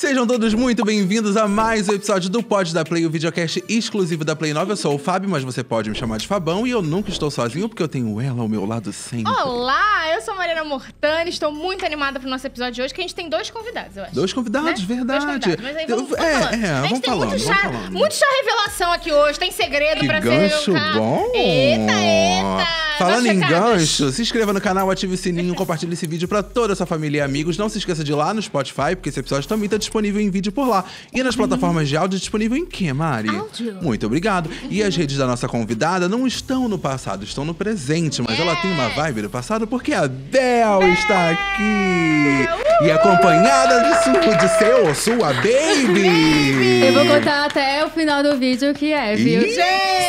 Sejam todos muito bem-vindos a mais um episódio do Pod da Play, o videocast exclusivo da Play 9. Eu sou o Fábio, mas você pode me chamar de Fabão e eu nunca estou sozinho porque eu tenho ela ao meu lado sempre. Olá, eu sou a Mariana Mortani, estou muito animada pro nosso episódio de hoje, que a gente tem dois convidados, eu acho. Dois convidados, né? verdade. Dois convidados, mas aí vamos, vamos é, falando. É, a gente tem muito, chá, muito chá revelação aqui hoje, tem segredo pra gancho bom. Eita, eita. Falando em gancho, se inscreva no canal, ative o sininho, compartilhe esse vídeo para toda a sua família e amigos. Não se esqueça de ir lá no Spotify, porque esse episódio também tá disponível disponível em vídeo por lá. E nas uhum. plataformas de áudio disponível em quê, Mari? Áudio. Muito obrigado. E as redes da nossa convidada não estão no passado, estão no presente, mas ela tem uma é. vibe do passado porque a Bel é. está aqui. E acompanhada de, sua, de seu sua baby. Eu vou contar até o final do vídeo que é, viu? gente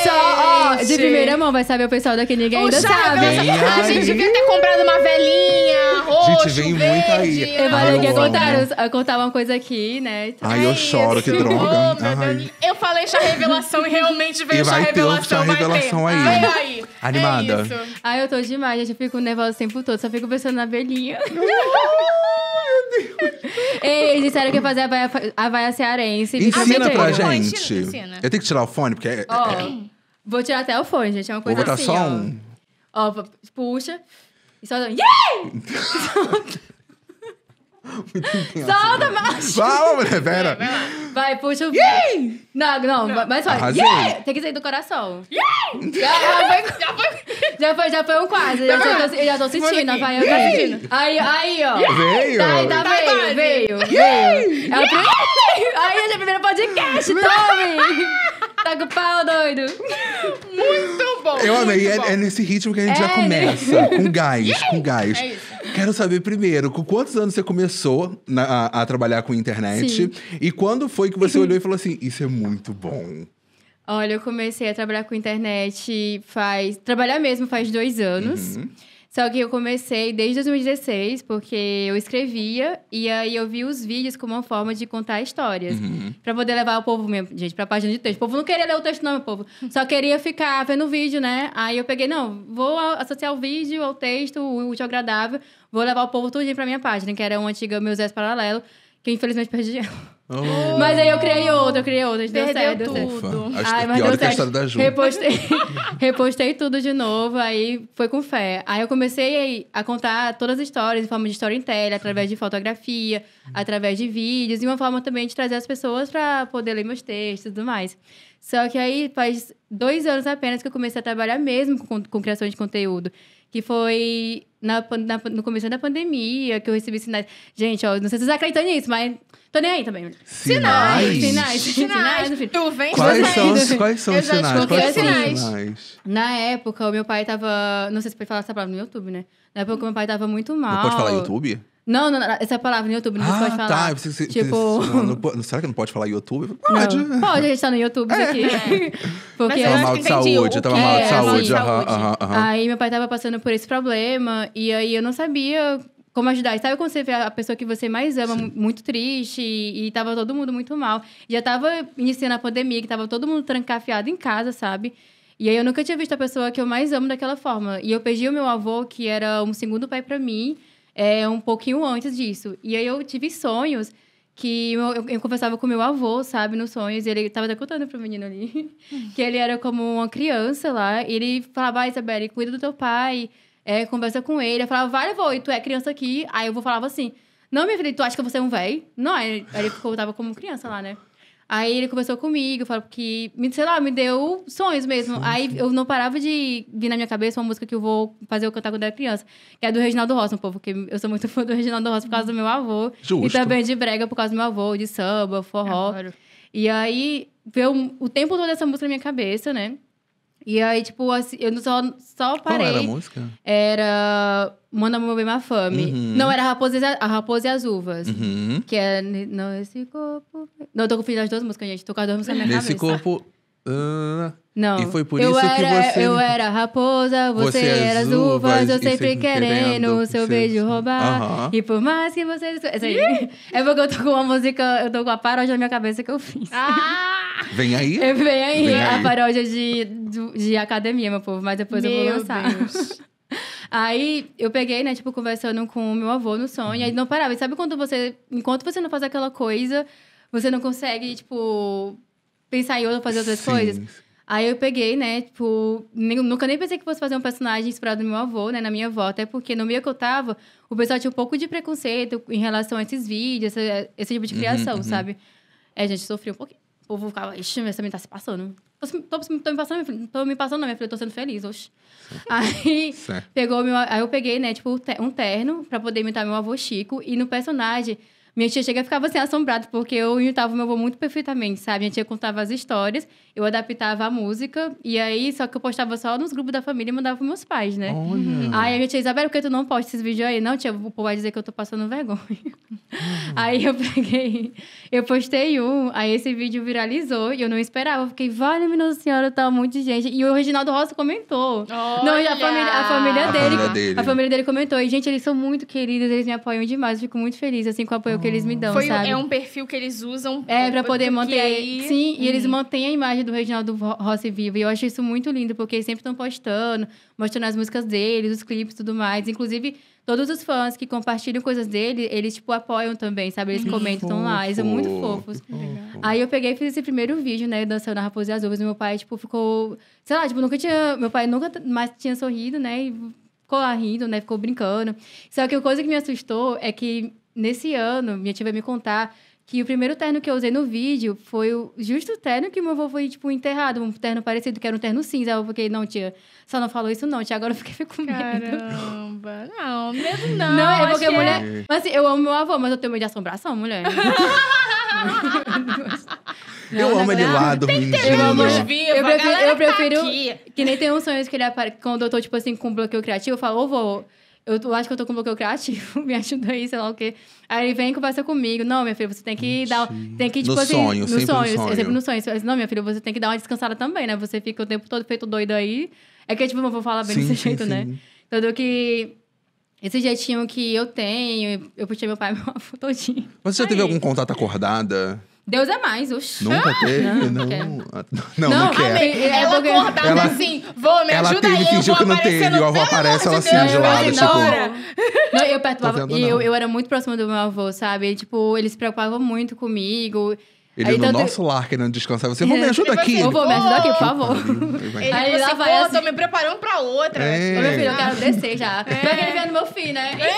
Só, ó, de primeira mão vai saber o pessoal daqui, ninguém o ainda sabe. A gente devia ter comprado uma velhinha, roxo, Gente, vem verde. muito aí. Eu vou ah, contar uma coisa aqui aqui, né? Então Ai, é eu choro, isso. que droga. Oh, eu falei já revelação e realmente veio já revelação. Ter, revelação ter. aí. Vai aí. É Animada. É isso. Ai, eu tô demais, gente. Eu fico nervosa o tempo todo. Só fico pensando na velhinha. Ei, disseram que ia fazer a vaia, a baia cearense. Ensina pra gente. Eu tenho que tirar o fone, porque é, oh, é... Vou tirar até o fone, gente. É uma coisa Vou botar assim, só ó. um. Ó, puxa. E só... Yeah! Solta, macho! Fala, mulher, pera. É, vai, puxa o... Yeah! Não, não, não, mas só. Yeah! Tem que sair do coração. Yeah! Já, já, foi, já, foi, já foi um quase. Já, já, tô, já tô sentindo, vai, eu tô sentindo. Aí, aí, ó. Veio! Tá, tá, tá, veio, veio, veio. É o primeiro... Aí, esse é o primeiro podcast, Tommy! Tá com pau, doido. Muito bom. Eu amei. É, é, nesse ritmo que a gente é, já começa. Né? Com gás, com gás. É isso. Quero saber primeiro, com quantos anos você começou na, a, a, trabalhar com internet? Sim. E quando foi que você olhou e falou assim, isso é muito bom? Olha, eu comecei a trabalhar com internet faz... Trabalhar mesmo faz dois anos. Uhum. Só que eu comecei desde 2016, porque eu escrevia e aí eu vi os vídeos como uma forma de contar histórias. Uhum. Pra poder levar o povo mesmo, gente, pra página de texto. O povo não queria ler o texto, não, meu povo. Só queria ficar vendo o vídeo, né? Aí eu peguei, não, vou associar o vídeo ao texto, o útil agradável, vou levar o povo tudinho pra minha página, que era uma antiga Meus Zé Paralelo, que eu, infelizmente perdi. Oh. Mas aí eu criei outra, eu criei outra. Deu certo, deu certo. Tudo. Ufa, Ai, mas deu certo. da Ju. Repostei, repostei tudo de novo, aí foi com fé. Aí eu comecei a contar todas as histórias em forma de storytelling, através de fotografia, através de vídeos, e uma forma também de trazer as pessoas para poder ler meus textos e tudo mais. Só que aí faz dois anos apenas que eu comecei a trabalhar mesmo com, com criação de conteúdo que foi na, na, no começo da pandemia que eu recebi sinais. Gente, ó, não sei se vocês acreditam nisso, mas Tô nem aí também. Sinais. Sinais. Sinais. sinais, sinais tu vem quais são, os, quais são os sinais? Quais são os sinais? Na época, o meu pai tava. Não sei se pode falar essa palavra no YouTube, né? Na época, o meu pai tava muito mal. Não pode falar YouTube? Não, não, não, essa palavra no YouTube não ah, pode tá. falar. Tá, tipo... Não, não, será que não pode falar YouTube? Pode. Não, pode, a gente tá no YouTube isso é. aqui. É. Porque eu tava mal de saúde, eu tava mal de saúde. Aí meu pai tava passando por esse problema e aí eu não sabia como ajudar? E sabe quando você vê a pessoa que você mais ama Sim. muito triste e, e tava todo mundo muito mal? Já tava iniciando a pandemia, que tava todo mundo trancafiado em casa, sabe? E aí eu nunca tinha visto a pessoa que eu mais amo daquela forma. E eu perdi o meu avô, que era um segundo pai para mim, é, um pouquinho antes disso. E aí eu tive sonhos que eu, eu, eu, conversava com meu avô, sabe, nos sonhos, e ele tava até contando pro menino ali, que ele era como uma criança lá, e ele falava, ah, Isabelle, cuida do teu pai, é, conversa com ele. Eu falava, eu vou, e tu é criança aqui. Aí eu vou falava assim, não, minha filha, tu acha que você é um velho? Não, aí ele ficou, tava como criança lá, né? Aí ele conversou comigo, falou que, sei lá, me deu sonhos mesmo. Sim. Aí eu não parava de vir na minha cabeça uma música que eu vou fazer eu cantar quando era criança, que é do Reginaldo Rossi, um povo, porque eu sou muito fã do Reginaldo Rossi por causa do meu avô. Justo. E também de brega por causa do meu avô, de samba, forró. E aí veio o tempo todo essa música na minha cabeça, né? E aí, tipo, assim, eu só, só parei. Qual era a música? Era Manda Meu Bem Má Fame. Uhum. Não, era Raposa, a Raposa e as Uvas. Uhum. Que é... Não, esse corpo... Não, eu tô confundindo as duas músicas, gente. Tô com as duas músicas na minha Nesse cabeça. corpo... Uh, não. E foi por eu isso era, que você... Eu era raposa, você, você é era as uvas, eu sempre querendo o seu beijo é roubar. Uh -huh. E por mais que você... Essa aí, é porque eu tô com uma música... Eu tô com a paródia na minha cabeça que eu fiz. Ah! Vem aí? É, vem aí vem a paródia de, de, academia, meu povo, mas depois meu eu vou lançar. Deus. Aí eu peguei, né, tipo, conversando com o meu avô no sonho, aí não parava. E sabe quando você, enquanto você não faz aquela coisa, você não consegue, tipo, pensar em outra, fazer outras Sim. coisas? Aí eu peguei, né, tipo, nem, nunca nem pensei que fosse fazer um personagem inspirado no meu avô, né, na minha avó, até porque no meio que eu tava, o pessoal tinha um pouco de preconceito em relação a esses vídeos, esse, esse tipo de uhum, criação, uhum, uhum. sabe? É, a gente sofreu um pouquinho. O povo ficava, ixi, mas também tá se passando. Tô, tô, tô me passando, filha, tô me passando, não, minha filha, tô sendo feliz, oxe. Aí, pegou meu, aí eu peguei, né, tipo, um terno pra poder imitar meu avô Chico. E no personagem, minha tia chega e ficava assim, assombrada, porque eu imitava o meu avô muito perfeitamente, sabe? Minha tia contava as histórias, eu adaptava a música, e aí, só que eu postava só nos grupos da família e mandava pros meus pais, né? Olha. Uhum. Aí a minha tia, Isabela, por que tu não posta esses vídeos aí? Não, tia, o povo vai dizer que eu tô passando vergonha. Uhum. Aí eu peguei, eu postei um, aí esse vídeo viralizou, e eu não esperava. Eu fiquei, vale-me, Senhora, tá muito de gente. E o Reginaldo Rossi comentou. Olha. Não, a família, a família a dele. A família dele comentou. E, gente, eles são muito queridos, eles me apoiam demais, eu fico muito feliz, assim, com o apoio que eles me dão, Foi, sabe? É um perfil que eles usam. É, pra poder manter. É aí... Sim, e eles uhum. mantêm a imagem do Reginaldo Rossi vivo. E eu acho isso muito lindo, porque eles sempre estão postando, mostrando as músicas deles, os clipes e tudo mais. Inclusive, todos os fãs que compartilham coisas dele, eles, tipo, apoiam também, sabe? Eles comentam é fofo, lá, eles são muito fofos. Fofo. Assim. Aí eu peguei e fiz esse primeiro vídeo, né, dançando a Raposa e as Uvas. Meu pai, tipo, ficou... Sei lá, tipo, nunca tinha... Meu pai nunca mais tinha sorrido, né? E ficou lá rindo, né? Ficou brincando. Só que a coisa que me assustou é que nesse ano, minha tia vai me contar que o primeiro terno que eu usei no vídeo foi o justo terno que meu avô foi, tipo, enterrado. Um terno parecido, que era um terno cinza. Eu fiquei, não, tia, só não falou isso não, tia. Agora eu fiquei, com medo. Caramba. Não, medo não. Não, é porque mulher... Mas, assim, eu amo meu avô, mas eu tenho medo de assombração, mulher. Não, eu amo ele lá do Tem Eu prefiro, eu tá prefiro tá que nem tem uns sonhos que ele aparece. Quando eu tô, tipo assim, com um bloqueio criativo, eu falo, ô, oh, eu acho que eu tô com bloqueio criativo, me ajuda aí, sei lá o quê. Aí ele vem e conversa comigo. Não, minha filha, você tem que Mentira. dar. Tem que, tipo no assim. Sonho, no sempre sonho, no sonho. Sempre no sonho. Assim, não, minha filha, você tem que dar uma descansada também, né? Você fica o tempo todo feito doido aí. É que, tipo, não vou falar bem sim, desse sim, jeito, sim. né? Tanto que. Esse jeitinho que eu tenho, eu puxei meu pai e meu avô todinho. você já aí. teve algum contato acordada? Deus é mais, oxi. Nunca ah. teve, não. Não, quer. não, não, não quer. ela é acordava ela, assim, vou, me ela ajuda aí, fingiu que não teve, o avô aparece, ela assim, de lado, tipo... Não, eu perturbava, e eu, eu era muito próxima do meu avô, sabe? E, tipo, ele se preocupava muito comigo... Ele aí, é no nosso lar querendo descansar. Você, vou me ajuda aqui. Eu vou me ajudar aqui, por favor. Ele aí lá vai assim, tô me preparando pra outra. É. Ô, meu filho, eu quero descer já. É. Pior que ele vendo meu fim né? É.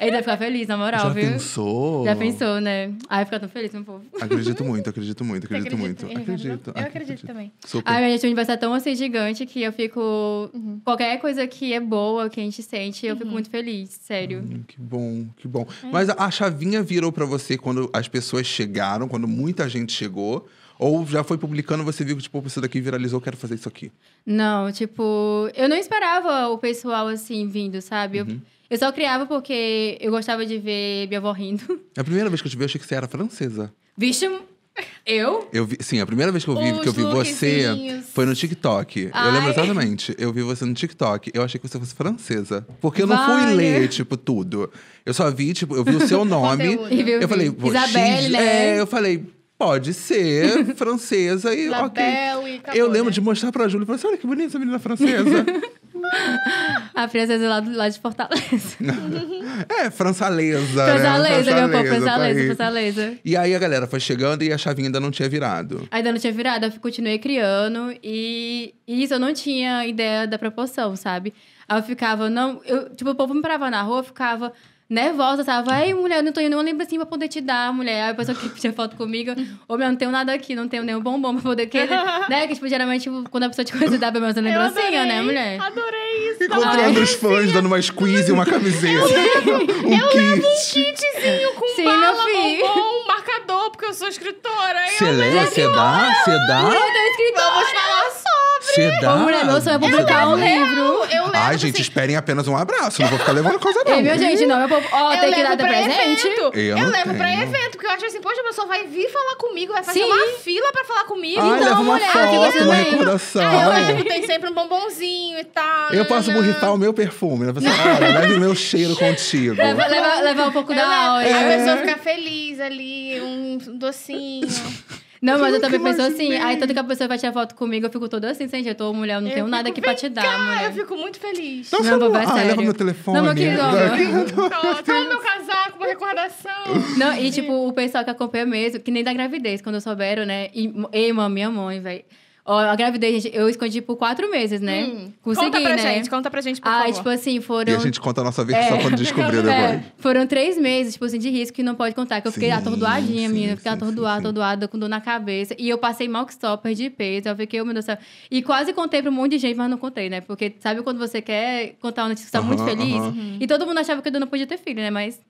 Ele deve ficar feliz, na moral, já viu? Já pensou? Já pensou, né? Aí fica tão feliz, meu povo. Acredito muito, acredito muito, acredito muito. Acredito. Eu acredito também. Super. Ai, gente, o universo é tão assim gigante que eu fico... Uhum. Qualquer coisa que é boa, que a gente sente, eu uhum. fico muito feliz, sério. Hum, que bom, que bom. É. Mas a chavinha virou pra você quando as pessoas chegaram, quando quando muita gente chegou? Ou já foi publicando, você viu que, tipo, isso daqui viralizou, quero fazer isso aqui? Não, tipo, eu não esperava o pessoal assim vindo, sabe? Uhum. Eu, eu, só criava porque eu gostava de ver minha avó rindo. É a primeira vez que eu te vi, eu achei que você era francesa. Vixe, eu? eu vi, sim, a primeira vez que eu vi, que eu vi você foi no TikTok. Ai. Eu lembro exatamente. Eu vi você no TikTok. Eu achei que você fosse francesa. Porque eu não Vai. fui ler, tipo, tudo. Eu só vi, tipo, eu vi o seu nome. eu, eu falei, Isabelle, é, né? É, eu falei, Pode ser francesa e La ok. Belle, acabou, eu lembro né? de mostrar pra Júlia e falar assim: olha que bonita essa menina francesa. a francesa lá, lá de Fortaleza. é, françalesa. Né? Françalesa, meu povo, françalesa, françalesa. E aí a galera foi chegando e a chavinha ainda não tinha virado. Ainda não tinha virado, eu continuei criando e, e isso eu não tinha ideia da proporção, sabe? Aí eu ficava, não. Eu, tipo, o povo me parava na rua, eu ficava nervosa, sabe? Ai, mulher, não tenho nenhuma lembrancinha assim pra poder te dar, mulher. Aí a pessoa que tinha foto comigo, ô, meu, não tenho nada aqui, não tenho nenhum bombom pra poder querer. né? Que, tipo, geralmente, tipo, quando a pessoa te conhece, dá pelo menos uma lembrancinha, né, mulher? Adorei isso. Encontrando os fãs, assim, dando uma squeeze e uma camiseta. Eu levo um, eu kit. levo um kitzinho com Sim, bala, bombom, um marcador, porque eu sou escritora. Você leva, você dá, você dá? Eu tenho vou te falar sobre. Você dá? Ô, mulher, meu é publicar um livro. Eu ela. Ai, gente, assim, esperem apenas um abraço. Não vou ficar levando coisa não. É, meu gente, não. eu tem que dar presente. Evento. Eu, eu levo pra evento, porque eu acho assim, poxa, a pessoa vai vir falar comigo, vai fazer Sim. uma fila pra falar comigo. Ai, então, uma mulher, foto, uma recordação. Ah, eu levo, tem sempre um bombonzinho e tal. Eu posso borrifar o meu perfume. Né? Pessoa, ah, leve o meu cheiro contigo. Levar leva um pouco eu da hora. É. A pessoa fica feliz ali, um docinho. Não, mas eu, também penso assim. Aí tanto que a pessoa vai tirar foto comigo, eu fico toda assim, gente. Eu tô mulher, eu não eu tenho nada aqui pra te dar, mulher. Eu fico muito feliz. Não, não, não vai leva meu telefone. Não, meu querido. Toma meu casaco, uma recordação. Não, e tipo, o pessoal que acompanha mesmo, que nem da gravidez, quando souberam, né? E, ei, mãe, minha mãe, velho. Ó, gravidez gente. Eu escondi por quatro meses, né? Hum. Consegui, conta pra né? gente, conta pra gente, por ah, favor. tipo assim, foram... E a gente conta a nossa vida é. só quando descobrir é. depois. É. Foram três meses, tipo assim, de risco que não pode contar. Que eu fiquei sim, atordoadinha, sim, menina. Fiquei sim, atordoada, sim, atordoada, com dor na cabeça. E eu passei mal que stopper de peito. Eu fiquei, oh, meu Deus do céu. E quase contei pra um monte de gente, mas não contei, né? Porque sabe quando você quer contar uma notícia que você tá uh -huh, muito feliz? Uh -huh. E todo mundo achava que eu não podia ter filho, né? Mas...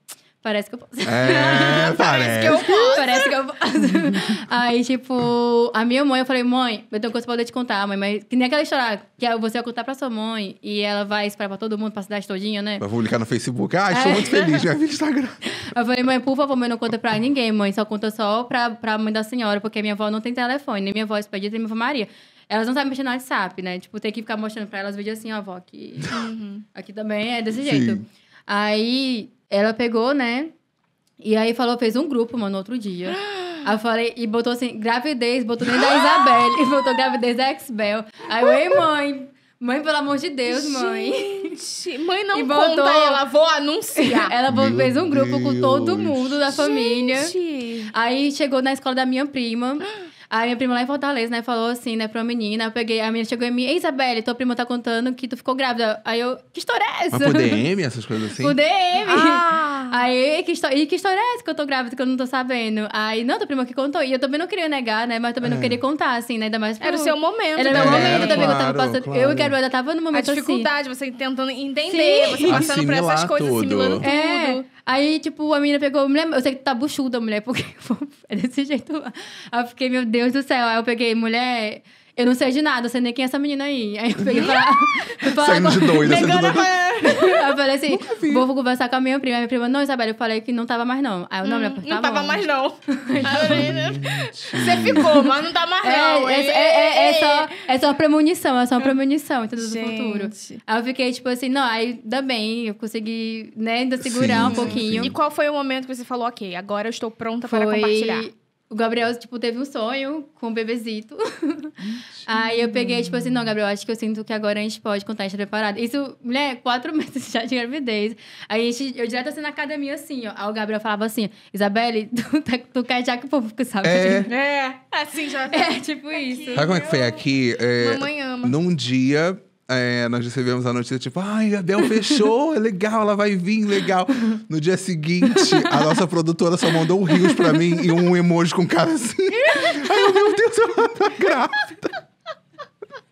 Parece que eu posso. É, parece. parece. que eu posso. parece que eu posso. Aí, tipo, a minha mãe, eu falei, mãe, eu tenho coisa pra poder te contar, mãe. Mas que nem aquela história que é, você vai contar pra sua mãe e ela vai esperar pra todo mundo, pra cidade todinha, né? Vai publicar no Facebook. Ah, estou é. muito feliz, já vi no Instagram. Eu falei, mãe, por favor, mãe, não conta pra ninguém, mãe. Só conta só pra, pra mãe da senhora, porque minha avó não tem telefone, nem minha avó é expedita, nem minha avó é Maria. Elas não sabem mexer no WhatsApp, né? Tipo, tem que ficar mostrando pra elas vídeo assim, ó, avó, aqui. Uhum. Aqui também é desse Sim. jeito. Aí ela pegou, né? E aí falou, fez um grupo, mano, outro dia. Aí eu falei, e botou assim, gravidez, botou nem da Isabelle, e botou gravidez da Exbel. Aí eu, ei, mãe, Mãe, pelo amor de Deus, mãe. Gente, mãe não e botou... conta ela, vou anunciar. ela Meu fez um grupo Deus. com todo mundo da Gente. família. Aí chegou na escola da minha prima. Aí minha prima lá em Fortaleza, né, falou assim, né, pra uma menina. Eu peguei, a menina chegou em mim, Ei, Isabelle, tua prima tá contando que tu ficou grávida. Aí eu, que história é essa? Mas por DM, essas coisas assim? Por DM. Ah. Aí, que, e que história é essa que eu tô grávida, que eu não tô sabendo? Aí, não, tua prima que contou. E eu também não queria negar, né, mas também é. não queria contar, assim, né, ainda mais pro... Era o seu momento. Era o meu momento também, claro, eu tava passando... Claro. Eu e Gabriela tava no momento A assim. dificuldade, assim. você tentando entender, Sim. você passando por essas coisas, tudo. assimilando é. tudo. É. Aí, tipo, a menina pegou... Mulher, eu sei que tu tá buchuda, mulher, porque é desse jeito lá. Aí eu fiquei, meu Deus Deus do céu. Aí eu peguei, mulher, eu não sei de nada, eu sei nem quem é essa menina aí. Aí eu peguei pra. pra Saindo de doida. Negando a Eu falei assim, vou conversar com a minha prima. A minha prima, não, Isabela, eu falei que não tava mais não. Aí eu, não, hum, minha Não tava mais não. Você ficou, mas não tá mais é, não. É, é, é, é, só, é só premonição, é só uma premonição, entendeu? Do futuro. Aí eu fiquei, tipo assim, não, aí ainda bem, eu consegui, né, ainda segurar um pouquinho. E qual foi o momento que você falou, ok, agora eu estou pronta para compartilhar? O Gabriel, tipo, teve um sonho com o um bebezito. Aí eu peguei, tipo assim, não, Gabriel, acho que eu sinto que agora a gente pode contar a tá preparado. Isso, mulher, quatro meses já de gravidez. Aí a gente, eu direto assim na academia, assim, ó. Aí o Gabriel falava assim, Isabelle, tu, tá, tu quer já que o povo fica sabendo. É. é. é, assim já. É, tipo isso. Sabe como é que foi aqui? É, Mamãe ama. Num dia é, nós recebemos a notícia, tipo, ai, a Bel fechou, é legal, ela vai vir, legal. No dia seguinte, a nossa produtora só mandou um rios pra mim e um emoji com cara assim. aí Ai, meu Deus, ela tá grávida.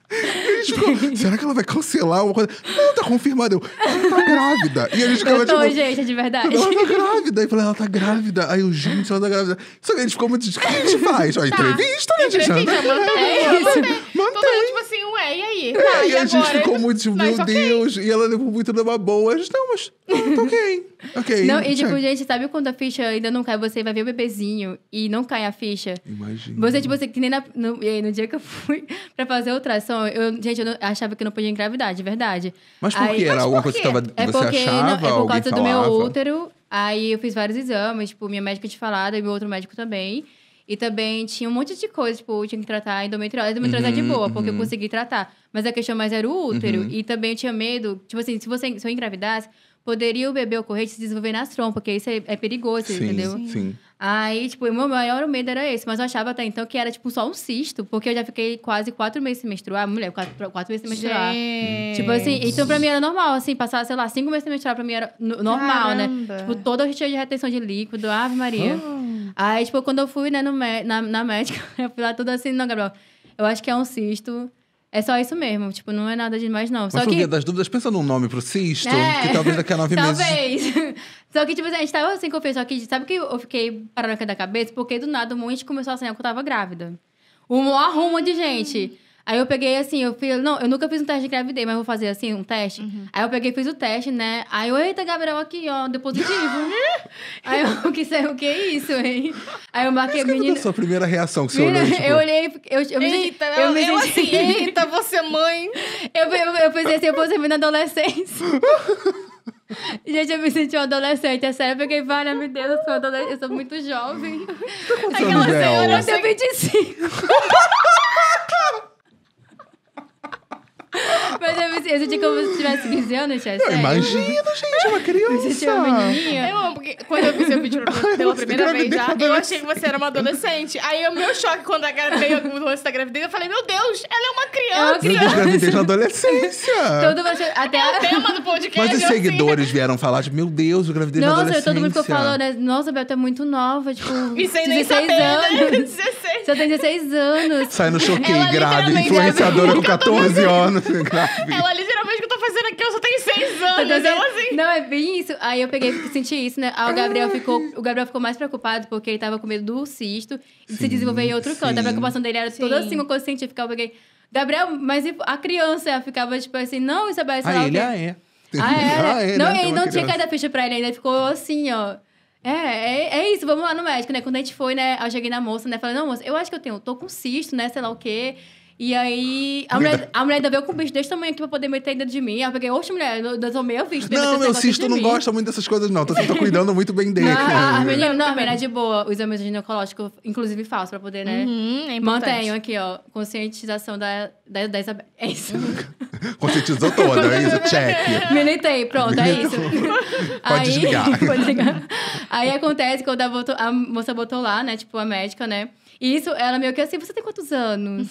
E eles tipo, será que ela vai cancelar alguma coisa? Não, tá confirmado. Eu, ela tá grávida. E eles gente ficava tipo, gente, é de verdade. Ela tá grávida. E falei, ela tá grávida. Aí o gente, ela tá grávida. Só que eles ficam muito, o que a gente tá. faz? Ó, tá. entrevista, né, gente? É, mantém, mantém. Mantém. Todo então, tipo assim, ué, e aí? É, tá, e, e a gente ficou muito, tipo, meu okay. Deus. E ela levou muito numa boa. A gente, não, mas tá ok. Ok. Não, e tipo, gente, sabe quando a ficha ainda não cai, você vai ver o bebezinho e não cai a ficha? Imagina. Você, tipo, você, que nem na, no, e aí, no dia que eu fui pra fazer ultrassom, eu, gente, eu não, achava que eu não podia engravidar, de verdade. Mas por que? Era alguma coisa que tava, é você porque, achava? Não, é por causa do meu útero. Aí eu fiz vários exames, tipo, minha médica tinha falado e meu outro médico também. E também tinha um monte de coisa, tipo, eu tinha que tratar endometriose. Endometriose uhum, é de uhum, boa, uhum. porque eu uhum. consegui tratar. Mas a questão mais era o útero. Uhum. E também eu tinha medo, tipo assim, se, você, se eu engravidasse, poderia o bebê ocorrente se desenvolver nas trompas, porque isso é, é perigoso, sim, entendeu? Sim. sim. Aí, tipo, o meu maior medo era esse, mas eu achava até então que era, tipo, só um cisto, porque eu já fiquei quase quatro meses sem menstruar, mulher, quatro, quatro meses sem menstruar. Gente. Tipo assim, então pra mim era normal, assim, passar, sei lá, cinco meses sem menstruar pra mim era normal, né? Caramba. né? Tipo, toda cheia de retenção de líquido, Ave Maria. Oh. Aí, tipo, quando eu fui, né, no, na, na médica, eu fui lá tudo assim, não, Gabriel, eu acho que é um cisto. É só isso mesmo, tipo, não é nada de mais não. Mas só que... das dúvidas, pensa num nome pro cisto, é, que talvez daqui a nove talvez. meses... só que, tipo, assim, a gente tava assim, confesso, só que sabe que eu fiquei paranoica da cabeça? Porque do nada o monte começou a sonhar que eu tava grávida. Um arrumo de gente... Aí eu peguei assim, eu fui, Não, eu nunca fiz um teste de gravidez, mas vou fazer assim, um teste. Uhum. Aí eu peguei fiz o teste, né? Aí eu, eita, Gabriel, aqui, ó, deu positivo. aí eu, o que, o que é isso, hein? Aí eu marquei mas menino. Qual a sua primeira reação que você menina, olhou? Tipo... Eu olhei, eu, eu, me Eita, eu, me eu senti... assim, eita, você mãe. eu, eu, eu pensei assim, eu posso ser na adolescência. Gente, eu me senti um adolescente, é sério, eu fiquei, vale, meu Deus, eu sou, adolescente, eu sou muito jovem. Tá Aquela senhora, eu tenho 25. Mas eu me senti como se tivesse 15 anos, Tia é Não, Imagina, gente, uma criança. Você é uma menininha. Eu amo, porque quando eu vi seu vídeo pela primeira vez já, eu achei que você era uma adolescente. Aí o meu choque quando a cara veio o rosto da gravidez, eu falei, meu Deus, ela é uma é criança. Meu Deus, gravidez na adolescência. Todo mundo, até é o tema do podcast. Mas os assim. seguidores vieram falar, tipo, meu Deus, gravidez Nossa, na adolescência. Nossa, todo mundo ficou falando, né? Nossa, Bel, tu é muito nova, tipo, e sem 16 nem saber, né? anos. Né? 16. Você tem 16 anos. Sai no choquei, grávida, influenciadora é com 14 anos ela literalmente o que eu tô fazendo aqui, eu só tenho seis anos. Ela então, assim. Não, é bem isso. Aí eu peguei, senti isso, né? Aí o Gabriel ficou. O Gabriel ficou mais preocupado porque ele tava com medo do cisto e de se desenvolver em outro canto. A preocupação dele era sim. toda assim, uma coisa científica. Eu peguei. Gabriel, mas a criança ficava tipo assim, não, Isabel, sei lá. Aí ele, ah, é. Ah, é, né? ah, é Não, ele né? não tinha caído a ficha pra ele ainda, ele ficou assim, ó. É, é, é, isso, vamos lá no médico, né? Quando a gente foi, né? Eu cheguei na moça, né? Falei, não, moça, eu acho que eu tenho, tô com cisto, né? Sei lá o quê. E aí, a mulher, tá- a mulher ainda veio com um bicho desse tamanho aqui pra poder meter ainda de mim. Aí eu peguei, oxe, mulher, eu, eu tô meio visto. Não, meu cisto não mim. gosta muito dessas coisas, não. Tô, tô cuidando muito bem dele. Ah, menino, não, não, é de boa. Os exames ginecológicos, inclusive, faço pra poder, né? Uhum, é Mantenho aqui, ó, conscientização da, da, da Isabel. É isso. Conscientizou toda, é isso? Check. Militei, pronto, é isso. Pode aí, desligar. Pode ligar. Aí acontece quando a, botou, a moça botou lá, né? Tipo, a médica, né? E isso, ela meio que assim, você tem quantos anos?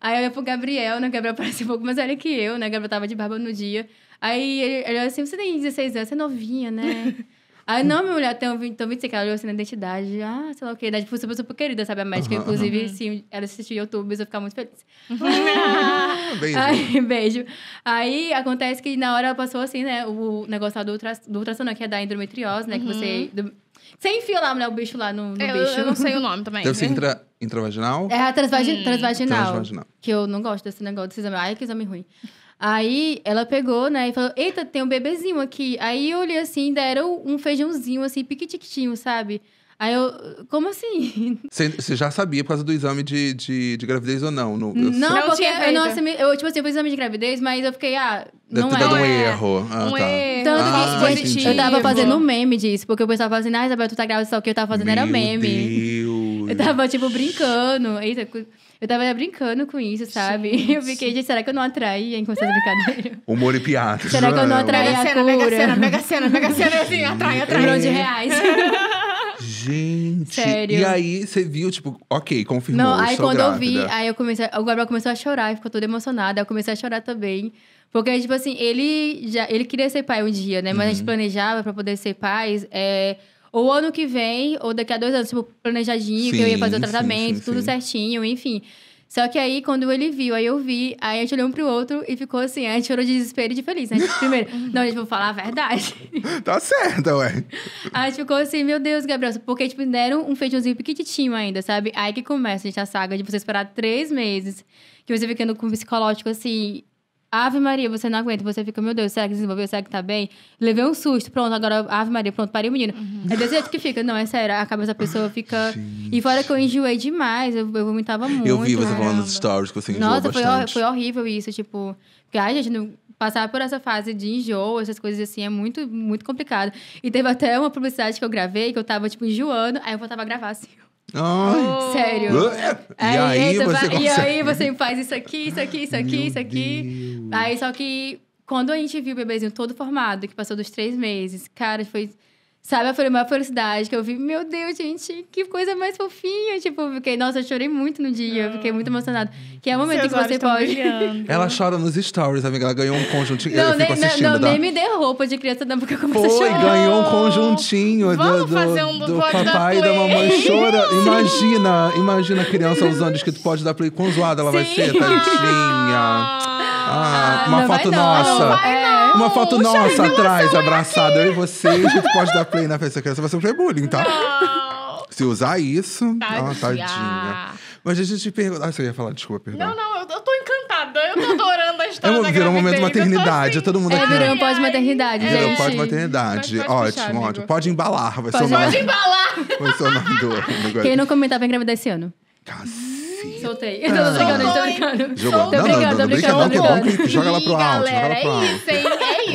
Aí eu ia pro Gabriel, né? O Gabriel parece um pouco mais velho que eu, né? O Gabriel tava de barba no dia. Aí ele, ele assim, você tem 16 anos, você é novinha, né? Aí, não, minha mulher, tem 20, tem 26, ela olhou assim na identidade. Ah, sei lá o que. Idade é super, super querida, sabe? A médica, uhum, inclusive, sim ela assistir YouTube, eu vou ficar muito feliz. beijo. Aí, beijo. Aí, acontece que na hora passou assim, né? O negócio do, ultra, do ultrassom, que é da endometriose, né? Que você... Uhum. Do, você enfia lá, né, o bicho lá no, no eu, bicho. Eu não sei o nome também. Deve ser né? intra, intravaginal? É a transvagi hum. transvaginal. Transvaginal. Que eu não gosto desse negócio desse exame. Ai, que exame ruim. Aí ela pegou, né, e falou: Eita, tem um bebezinho aqui. Aí eu olhei assim, deram um feijãozinho, assim, piquitiquitinho, sabe? Aí eu, como assim? Você já sabia por causa do exame de, de, de gravidez ou não? No, eu não, porque eu, não assumi, eu, tipo assim, eu fiz exame de gravidez, mas eu fiquei, ah, Deve não ter é. dado um erro. Ah, um tá. erro. Tanto ah, que, tipo, eu tava fazendo um meme disso, porque o pessoal falava assim, ah, Isabel, tu tá grávida, só o que eu tava fazendo Meu era meme. Deus. Eu tava, tipo, brincando. Eita, eu tava brincando com isso, sabe? Gente. Eu fiquei, gente, será que eu não atraí em começar brincadeira? Humor e piada. Será que eu não atraí a cura? Mega cena, mega cena, mega cena, assim, atrai, atrai. Um milhão de reais. Gente. Sério. E aí você viu, tipo, ok, confirmou. Não, aí quando grávida. eu vi, aí eu comecei. O Gabriel começou a chorar e ficou toda emocionada. Aí eu comecei a chorar também. Porque, tipo assim, ele já ele queria ser pai um dia, né? Mas uhum. a gente uhum. planejava para poder ser pai. É, ou ano que vem, ou daqui a dois anos, tipo, planejadinho, sim, que eu ia fazer o tratamento, sim, sim, tudo certinho, enfim. Só que aí, quando ele viu, aí eu vi, aí a gente olhou um pro outro e ficou assim, aí a gente chorou de desespero e de feliz, né? Tipo, gente, primeiro, não, a gente, vou falar a verdade. tá certa, ué. Aí a gente ficou assim, meu Deus, Gabriel, porque, tipo, deram um feijãozinho pequitinho ainda, sabe? Aí que começa, gente, a saga de você esperar três meses, que você ficando com psicológico, assim, Ave Maria, você não aguenta, você fica, meu Deus, será que desenvolveu? Será que tá bem? Levei um susto, pronto, agora Ave Maria, pronto, parei o menino. Uhum. É desse jeito que fica, não, é sério, a cabeça da pessoa fica. Gente. E fora que eu enjoei demais, eu, eu vomitava muito. Eu vi você caramba. falando nos stories que você enjoou Nossa, bastante. Nossa, foi, foi horrível isso, tipo. Porque, ai, gente, não, passar por essa fase de enjoo, essas coisas assim, é muito, muito complicado. E teve até uma publicidade que eu gravei, que eu tava, tipo, enjoando, aí eu voltava a gravar assim. Ai. Sério. E aí, aí, então, você vai, consegue... e aí você faz isso aqui, isso aqui, isso aqui, Meu isso aqui. Deus. Uhum. Aí só que quando a gente viu o bebezinho todo formado, que passou dos três meses, cara, foi. Sabe, foi uma felicidade que eu vi, meu Deus, gente, que coisa mais fofinha. Tipo, fiquei, nossa, eu chorei muito no dia, fiquei muito emocionada. Que é o momento Seus que você tá pode. ela chora nos stories, amiga. Ela ganhou um conjuntinho. Não, nem, não, não tá? nem me der roupa de criança, não, porque eu comecei Foi, a chorar. ganhou um conjuntinho Vamos do, fazer um do, do papai e da mamãe chora. Imagina, imagina a criança usando escrito pode dar play. Quão zoada ela Sim. vai ser, tadinha. Ah, é. uma foto nossa. Uma foto nossa atrás, abraçada. Eu e você, a gente pode dar play na festa. Criança vai sofrer bullying, tá? Não. Se usar isso, ah, tadinha. Oh, tadinha. Mas a gente pergunta. Ah, você ia falar, desculpa, perdão. Não, não, eu tô encantada. Eu tô adorando a é história. É, da virou um momento maternidade. Assim. Todo mundo é, aqui. Virou um pós-maternidade, é, gente. Virou um pós-maternidade. Ótimo, puxar, ótimo. Pode embalar, vai pode ser o nome. Pode embalar! Vai ser o nome do, Quem não comentar vai engravidar esse ano. Cacete filho. Soltei. Eu ah. tô ah, brincando, tô brincando. Jogou. Não, não, não, brinca que bom que joga lá pro alto. Galera, é isso, hein?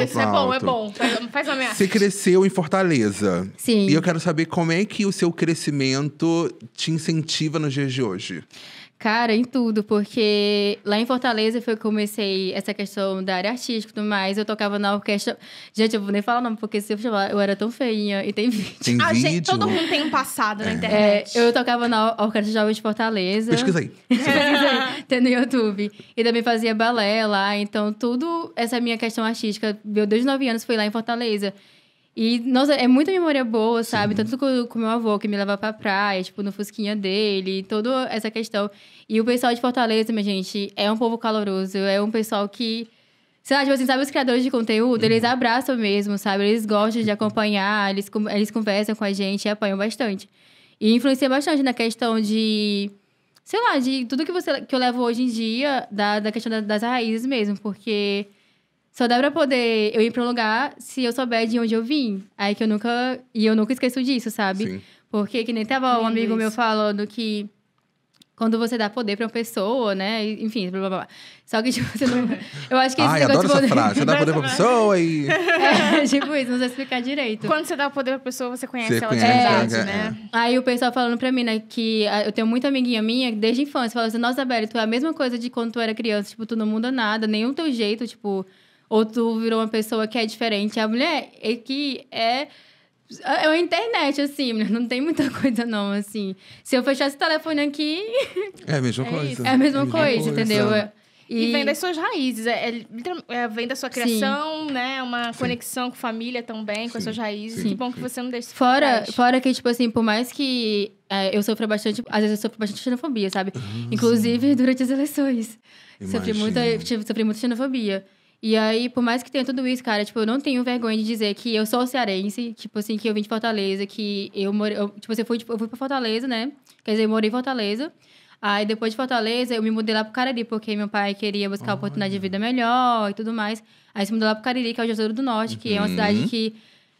É isso, é bom, é bom. Faz, faz uma ameaça. Você cresceu em Fortaleza. Sim. E eu quero saber como é que o seu crescimento te incentiva nos dias de hoje. Cara, em tudo, porque lá em Fortaleza foi que comecei essa questão da área artística e tudo mais. Eu tocava na orquestra. Gente, eu vou nem falar o nome, porque se eu falar, eu era tão feinha e tem vídeo. Tem ah, vídeo. todo mundo tem um passado é. na internet. É, eu tocava na Orquestra Jovem de Fortaleza. Pesquisa aí. tem no YouTube. E também fazia balé lá. Então, tudo essa minha questão artística, meu Deus, nove 9 anos, foi lá em Fortaleza. E, nossa, é muita memória boa, sabe? Sim. Tanto com, com meu avô, que me levava pra praia, tipo, no fusquinha dele, toda essa questão. E o pessoal de Fortaleza, minha gente, é um povo caloroso, é um pessoal que... Sei lá, tipo assim, sabe os criadores de conteúdo? Uhum. Eles abraçam mesmo, sabe? Eles gostam de acompanhar, eles, eles conversam com a gente e apanham bastante. E influencia bastante na questão de... Sei lá, de tudo que, você, que eu levo hoje em dia, da, da questão das raízes mesmo, porque... Só dá pra poder eu ir pra um lugar se eu souber de onde eu vim. Aí que eu nunca. E eu nunca esqueço disso, sabe? Sim. Porque que nem tava um amigo meu falando que quando você dá poder pra uma pessoa, né? Enfim, blá blá blá. Só que, tipo, você não. Eu acho que esse Ai, negócio. Adoro de essa frase. Você dá poder pra uma pessoa e. É, tipo isso, não sei explicar direito. Quando você dá poder pra pessoa, você conhece você ela conhece, de verdade, é, é, né? É. Aí o pessoal falando pra mim, né, que ah, eu tenho muita amiguinha minha desde a infância, falando assim: nossa, Bélio, tu é a mesma coisa de quando tu era criança, tipo, tu não muda nada, nenhum teu jeito, tipo. Ou tu virou uma pessoa que é diferente. A mulher é que é. É a internet, assim, não tem muita coisa, não, assim. Se eu fechar esse telefone aqui. É a mesma é coisa. Isso. É, é a mesma, é coisa, coisa, entendeu? É. E... e... vem das suas raízes. É, é, é vem da sua criação, Sim. né? É uma Sim. conexão com família também, Sim. com as suas raízes. Que bom que você não deixa fora Fora que, tipo assim, por mais que eu sofra bastante... Às vezes eu sofro bastante xenofobia, sabe? Uhum, Inclusive durante as eleições. Sofri muita, sofri muita xenofobia. E aí, por mais que tenha tudo isso, cara, tipo, eu não tenho vergonha de dizer que eu sou cearense, tipo assim, que eu vim de Fortaleza, que eu morei. Eu, tipo, eu fui, tipo, eu fui pra Fortaleza, né? Quer dizer, eu morei em Fortaleza. Aí depois de Fortaleza, eu me mudei lá pro Cariri, porque meu pai queria buscar Olha. oportunidade de vida melhor e tudo mais. Aí se mudou lá pro Cariri, que é o Tesouro do Norte, que é uma cidade uhum. que.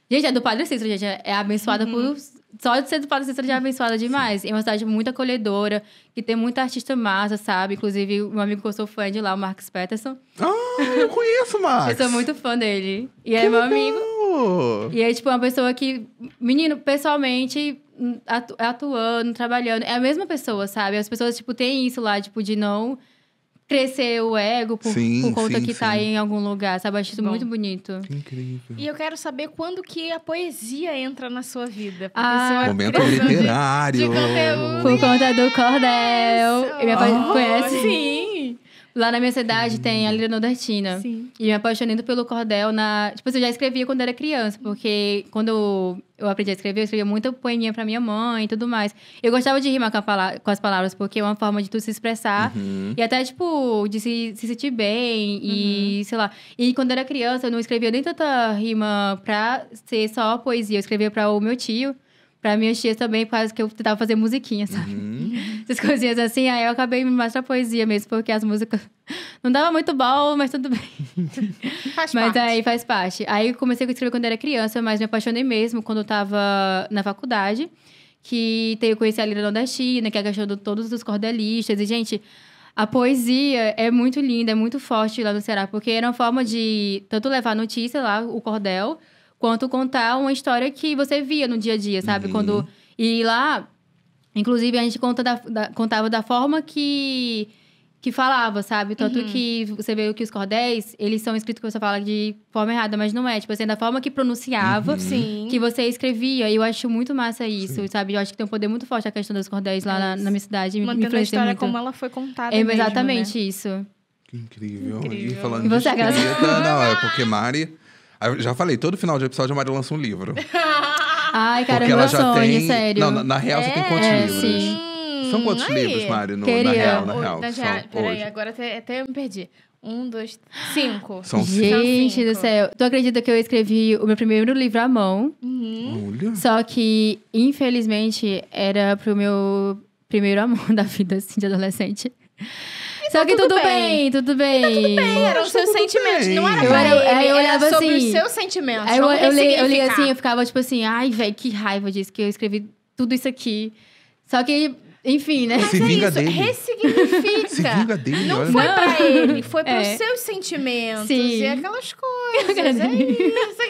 Gente, é do Padre Cícero, gente. É, é abençoada uhum. por só de ser do palácio já é abençoada demais. Sim. É uma cidade muito acolhedora, que tem muita artista massa, sabe? Inclusive, um amigo que eu sou fã de lá, o Marcos Peterson. Ah, eu conheço, Marcos! eu sou muito fã dele. E que é meu legal. amigo. E é, tipo, uma pessoa que... Menino, pessoalmente, atu atuando, trabalhando, é a mesma pessoa, sabe? As pessoas, tipo, têm isso lá, tipo, de não crescer o ego por, sim, por conta sim, que está em algum lugar, sabe? Eu acho isso muito bonito. incrível. E eu quero saber quando que a poesia entra na sua vida. Ah, é momento literário. De, de por conta do cordel. Oh, minha oh, conhece? Sim. Lá na minha cidade tem a Lira Nordestina. Sim. E me apaixonando pelo cordel na. Tipo, assim, eu já escrevia quando era criança, porque quando eu aprendi a escrever, eu escrevia muita poeminha pra minha mãe e tudo mais. Eu gostava de rimar com, com as palavras, porque é uma forma de tu se expressar uhum. e até, tipo, de se, se sentir bem e uhum. sei lá. E quando eu era criança, eu não escrevia nem tanta rima pra ser só poesia, eu escrevia pra o meu tio pra minhas tias também, quase que eu tentava fazer musiquinha, sabe? Uhum. Essas coisinhas assim, aí eu acabei me mostrando a poesia mesmo, porque as músicas não dava muito bom, mas tudo bem. faz mas parte. aí faz parte. Aí eu comecei a escrever quando era criança, mas me apaixonei mesmo quando eu tava na faculdade, que eu conheci a Lira Nordestina, que é a questão de todos os cordelistas, e gente... A poesia é muito linda, é muito forte lá no Ceará, porque era uma forma de tanto levar notícia lá, o cordel, quanto contar uma história que você via no dia a dia, sabe? Uhum. Quando. E lá, inclusive, a gente conta da, da, contava da forma que. Que falava, sabe? Tanto uhum. que você vê que os cordéis, eles são escritos que você fala de forma errada, mas não é. Tipo assim, da forma que pronunciava, uhum. que você escrevia. E eu acho muito massa isso, Sim. sabe? Eu acho que tem um poder muito forte a questão dos cordéis lá na, é na, minha cidade. Mantendo a história muito. como ela foi contada. É mesmo, né? exatamente né? isso. Incrível. Incrível. E falando e você, disso, tá, não, é porque Mari ah, já falei, todo final de episódio a Mari lança um livro. Ai, cara, é já sonho, tem... sério. Não, na, na real, é, você tem é, quantos é, livros? Sim. São quantos Aí. livros, Mari, no, na real? Na real, na peraí, agora até, até eu me perdi. Um, dois, cinco. São cinco. Gente São cinco. do céu. Tu acredita que eu escrevi o meu primeiro livro à mão? Uhum. Olha. Só que, infelizmente, era pro meu primeiro amor da vida, assim, de adolescente. Só que tudo, tudo bem. bem, tudo bem. Tá tudo bem, eram os seus tá sentimentos. Bem. Não era pra eu, ele, eu olhava assim, sobre os seus sentimentos. Aí eu, eu, eu li assim, eu ficava tipo assim, ai, velho, que raiva disso que eu escrevi tudo isso aqui. Só que enfim, né? Mas se é isso, dele fica. Se vinga dele, não olha. foi não. pra ele, foi é. pros é. seus sentimentos Sim. e aquelas coisas. é isso,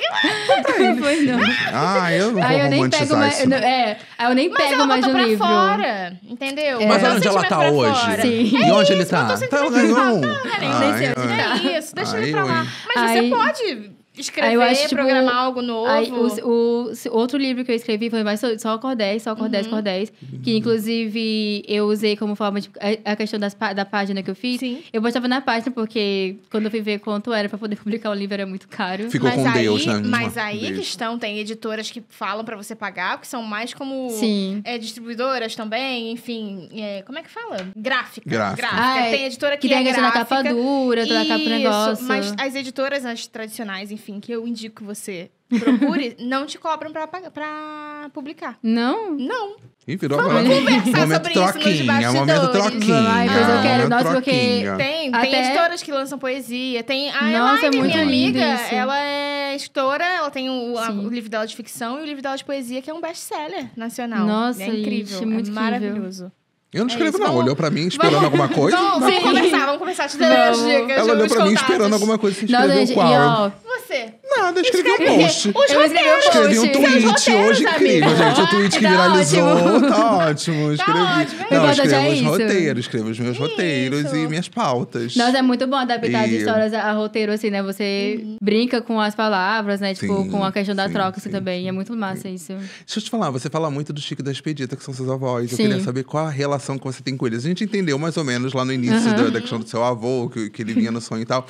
aquilo. Depois não. Ah, eu não vou Aí eu nem pego mais, isso. Não, é, eu nem mas pego mais o livro. fora, entendeu? É. Mas onde ela tá hoje? Sim. E onde é ele tá? Tá, ganhou tá um. não é isso, deixa ele pra lá. Mas você pode escrever, aí acho, tipo, programar algo novo. Aí, o, o, outro livro que eu escrevi foi mais só cordéis, só cordéis, uhum. cordéis. Que uhum. inclusive eu usei como forma de. É, a questão das, da página que eu fiz. Sim. Eu botava na página, porque quando eu fui ver quanto era pra poder publicar o livro era muito caro. Ficou mas com aí, Deus, né? Mas aí Deus. questão, tem editoras que falam pra você pagar, que são mais como Sim. É, distribuidoras também, enfim. É, como é que fala? Gráfica. Gráfica. gráfica. Ah, é. tem editora que, que tem é a questão da é capa dura, toda a capa negócio. Mas as editoras, as tradicionais, enfim enfim, que eu indico que você procure, não te cobram pra, pra publicar. Não? Não. E virou Vamos agora conversar momento sobre troquinha, isso nos momento troquinha. Ai, pois eu quero, nossa, porque... Tem, tem editoras que lançam poesia, tem... A nossa, é Elaine, é minha amiga, isso. ela é editora, ela tem o, a, o, livro dela de ficção e o livro dela de poesia, que é um best-seller nacional. Nossa, é incrível, gente, é maravilhoso. Incrível. Eu não é escrevo, é isso, não. Vamos... Olhou pra mim esperando vamos... alguma coisa. Não, vamos conversar, vamos conversar. Te dando as dicas. Ela olhou pra contatos. mim esperando alguma coisa. Você escreveu não, qual? E, ó, Você. Nada, eu escrevi um post. Os eu escrevi um post. Escrevi um tweet roteiros, hoje incrível, gente. O tá tweet que tá viralizou. Ótimo. Tá ótimo. Tá escrevi. Tá ótimo. Não, eu escrevo os roteiros. Escrevo os meus isso. roteiros e minhas pautas. Nossa, é muito bom adaptar e... histórias a roteiro, assim, né? Você uhum. brinca com as palavras, né? Tipo, sim, com a questão da sim, troca, assim, sim, também. É muito massa isso. Deixa eu te falar, você fala muito do Chico da Expedita, que são seus avós. Eu queria saber qual a relação relação que você tem com eles. A gente entendeu mais ou menos lá no início uhum. da, da, questão do seu avô, que, que ele vinha no sonho e tal.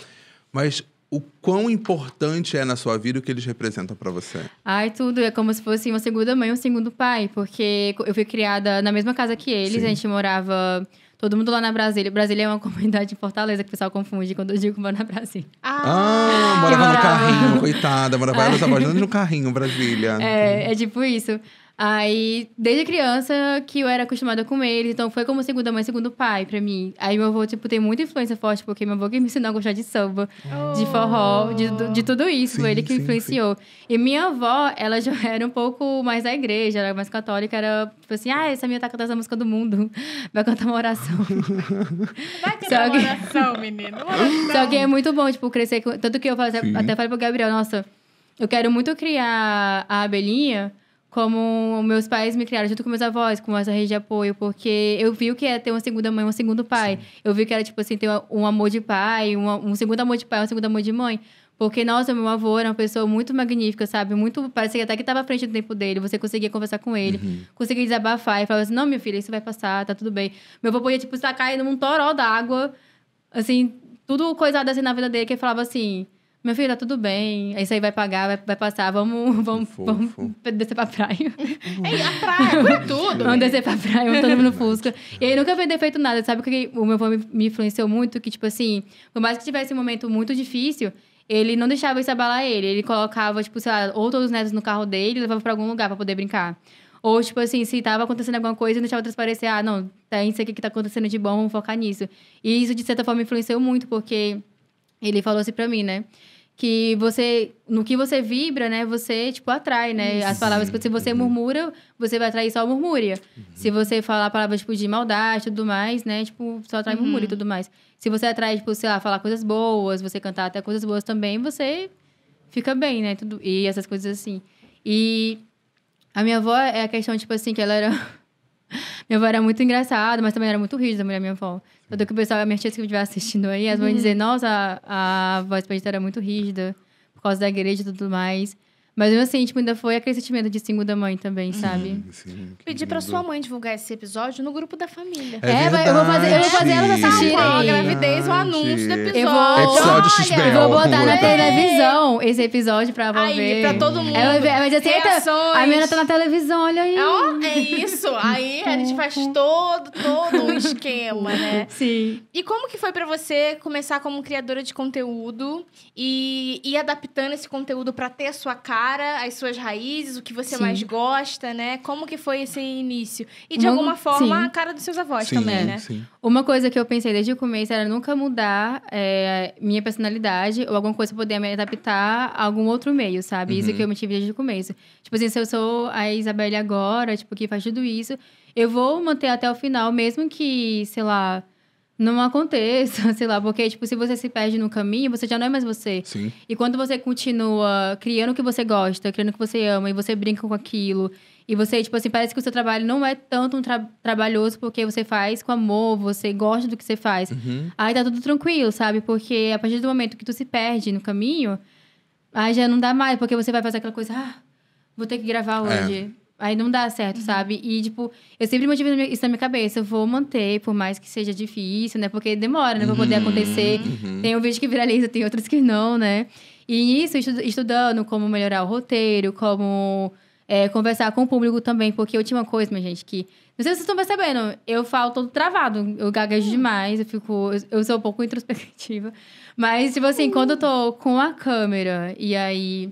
Mas o quão importante é na sua vida o que eles representam para você? Ai, tudo. É como se fosse uma segunda mãe, um segundo pai. Porque eu fui criada na mesma casa que eles. Sim. A gente morava... Todo mundo lá na Brasília. Brasília é uma comunidade em Fortaleza que o pessoal confunde quando eu digo que mora na Brasília. Ah, ah morava no carrinho, coitada. Morava elas abandonando no carrinho, Brasília. É, é tipo isso. Aí, desde criança que eu era acostumada com eles, então foi como segunda mãe, segundo pai pra mim. Aí meu avô, tipo, tem muita influência forte, porque meu avô que me ensinou a gostar de samba, oh. de forró, de, de tudo isso, sim, foi ele que sim, influenciou. Sim. E minha avó, ela já era um pouco mais da igreja, ela era mais católica, era tipo assim, ah, essa minha tá cantando essa música do mundo, vai cantar uma oração. vai cantar uma oração, menino, uma oração. Só que é muito bom, tipo, crescer, tanto que eu falei, até falei pro Gabriel, nossa, eu quero muito criar a abelhinha como meus pais me criaram junto com meus avós, com essa rede de apoio, porque eu vi o que é ter uma segunda mãe, um segundo pai. Sim. Eu vi que era, tipo assim, ter um amor de pai, um, segundo amor de pai, um segundo amor de mãe. Porque, nossa, meu avô era uma pessoa muito magnífica, sabe? Muito. Parecia até que estava à frente do tempo dele. Você conseguia conversar com ele, uhum. conseguia desabafar e falava assim: não, minha filha, isso vai passar, tá tudo bem. Meu avô podia, tipo, estar caindo num toró d'água, assim, tudo coisado assim na vida dele, que ele falava assim: meu filho, tá tudo bem, isso aí vai pagar, vai, vai passar, vamos, vamos, vamos descer pra praia. Ei, a praia, cura tudo! vamos descer pra praia, vamos todo mundo no Fusca. E aí nunca veio feito nada, sabe? o que o meu avô me influenciou muito, que tipo assim, por mais que tivesse um momento muito difícil, ele não deixava isso abalar ele. Ele colocava, tipo, sei lá, ou todos os netos no carro dele e levava pra algum lugar pra poder brincar. Ou, tipo assim, se tava acontecendo alguma coisa, não deixava transparecer. Ah, não, tem tá isso aqui que tá acontecendo de bom, vamos focar nisso. E isso, de certa forma, influenciou muito, porque ele falou assim pra mim, né? que você no que você vibra, né, você tipo atrai, né? As uhum. palavras que se você uhum. murmura, você vai atrair só murmúria. Uhum. Se você falar palavras tipo de maldade, tudo mais, né, tipo só atrai uhum. murmúrio e tudo mais. Se você atrai tipo, sei lá, falar coisas boas, você cantar até coisas boas também, você fica bem, né, tudo e essas coisas assim. E a minha avó é a questão tipo assim que ela era minha avó era muito engraçada, mas também era muito rígida, a mulher minha avó. Eu tô com o pessoal, a minha tia que estiver assistindo aí, elas vão uhum. dizer, nossa, a, a voz presbiteriana era muito rígida, por causa da igreja e tudo mais. Mas eu assim, tipo, ainda foi aquele sentimento de cinco da mãe também, uhum. sabe? Sim, sim, Pedir pra sua mãe divulgar esse episódio no grupo da família. É, é eu vou fazer, eu vou fazer elas assistirem. Ah, a gravidez, o anúncio do episódio. Eu vou, episódio XBL, eu vou botar na televisão esse episódio pra vovó ver. pra todo é, mundo. Ela, é, mas assim, eita, a menina tá na televisão, olha aí. É, é isso. Aí a gente uhum. faz todo, todo um esquema, né? Sim. E como que foi pra você começar como criadora de conteúdo e ir adaptando esse conteúdo pra ter a sua cara? para as suas raízes, o que você Sim. mais gosta, né? Como que foi esse início? E de uma... alguma forma Sim. a cara dos seus avós Sim, também, né? Sim. Uma coisa que eu pensei desde o começo era nunca mudar é, minha personalidade ou alguma coisa poder me adaptar a algum outro meio, sabe? Uhum. Isso que eu me tive desde o começo. Tipo assim, se eu sou a Isabelle agora, tipo, que faz tudo isso, eu vou manter até o final, mesmo que, sei lá não aconteça, sei lá, porque, tipo, se você se perde no caminho, você já não é mais você. Sim. E quando você continua criando o que você gosta, criando o que você ama, e você brinca com aquilo, e você, tipo assim, parece que o seu trabalho não é tanto um tra trabalhoso porque você faz com amor, você gosta do que você faz. Uhum. Aí tá tudo tranquilo, sabe? Porque a partir do momento que tu se perde no caminho, aí já não dá mais, porque você vai fazer aquela coisa, ah, vou ter que gravar é. hoje. É. Aí não dá certo, uhum. sabe? E, tipo, eu sempre mantive isso na minha cabeça. Eu vou manter, por mais que seja difícil, né? Porque demora, né? Pra poder uhum. acontecer. Uhum. Tem um vídeo que viraliza, tem outros que não, né? E isso, estudando como melhorar o roteiro, como é, conversar com o público também. Porque eu tinha uma coisa, minha gente, que... Não sei se vocês estão percebendo, eu falo todo travado. Eu gaguejo uhum. demais, eu fico... Eu sou um pouco introspectiva. Mas, tipo assim, quando eu tô hum. com a câmera e aí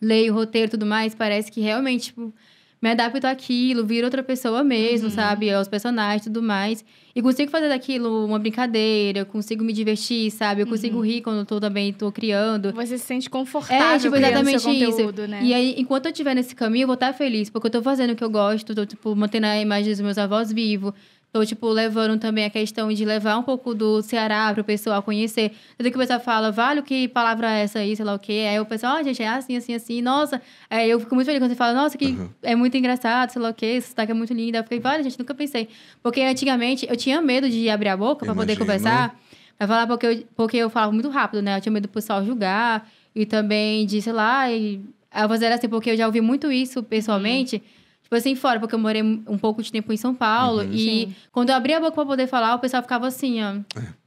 leio o roteiro e tudo mais, parece que realmente, tipo me adapto àquilo, viro outra pessoa mesmo, uhum. sabe? Aos personagens e tudo mais. E consigo fazer daquilo uma brincadeira, eu consigo me divertir, sabe? Eu consigo uhum. rir quando eu tô, também tô criando. Você se sente é, confortável é, tipo, exatamente isso. Conteúdo, né? E aí, enquanto eu estiver nesse caminho, eu vou estar feliz, porque eu tô fazendo o que eu gosto, tô, tipo, mantendo a imagem dos meus avós vivo, Tô, tipo, levando também a questão de levar um pouco do Ceará para o pessoal conhecer. Tanto que o pessoal fala, vale, que palavra é essa aí, sei lá o quê. Aí o pessoal, ó, oh, gente, é assim, assim, assim. Nossa, aí é, eu fico muito feliz quando você fala, nossa, que uhum. é muito engraçado, sei lá o quê, esse sotaque é muito lindo. Aí eu fiquei, vale, gente, nunca pensei. Porque antigamente eu tinha medo de abrir a boca para poder né? conversar. Pra falar porque eu, porque eu falava muito rápido, né? Eu tinha medo do pessoal julgar. E também de, sei lá, e... Eu vou assim, porque eu já ouvi muito isso pessoalmente. Uhum tipo assim, fora, porque eu morei um pouco de tempo em São Paulo. Uhum, e sim. quando eu abri a boca pra poder falar, o pessoal ficava assim, ó. É.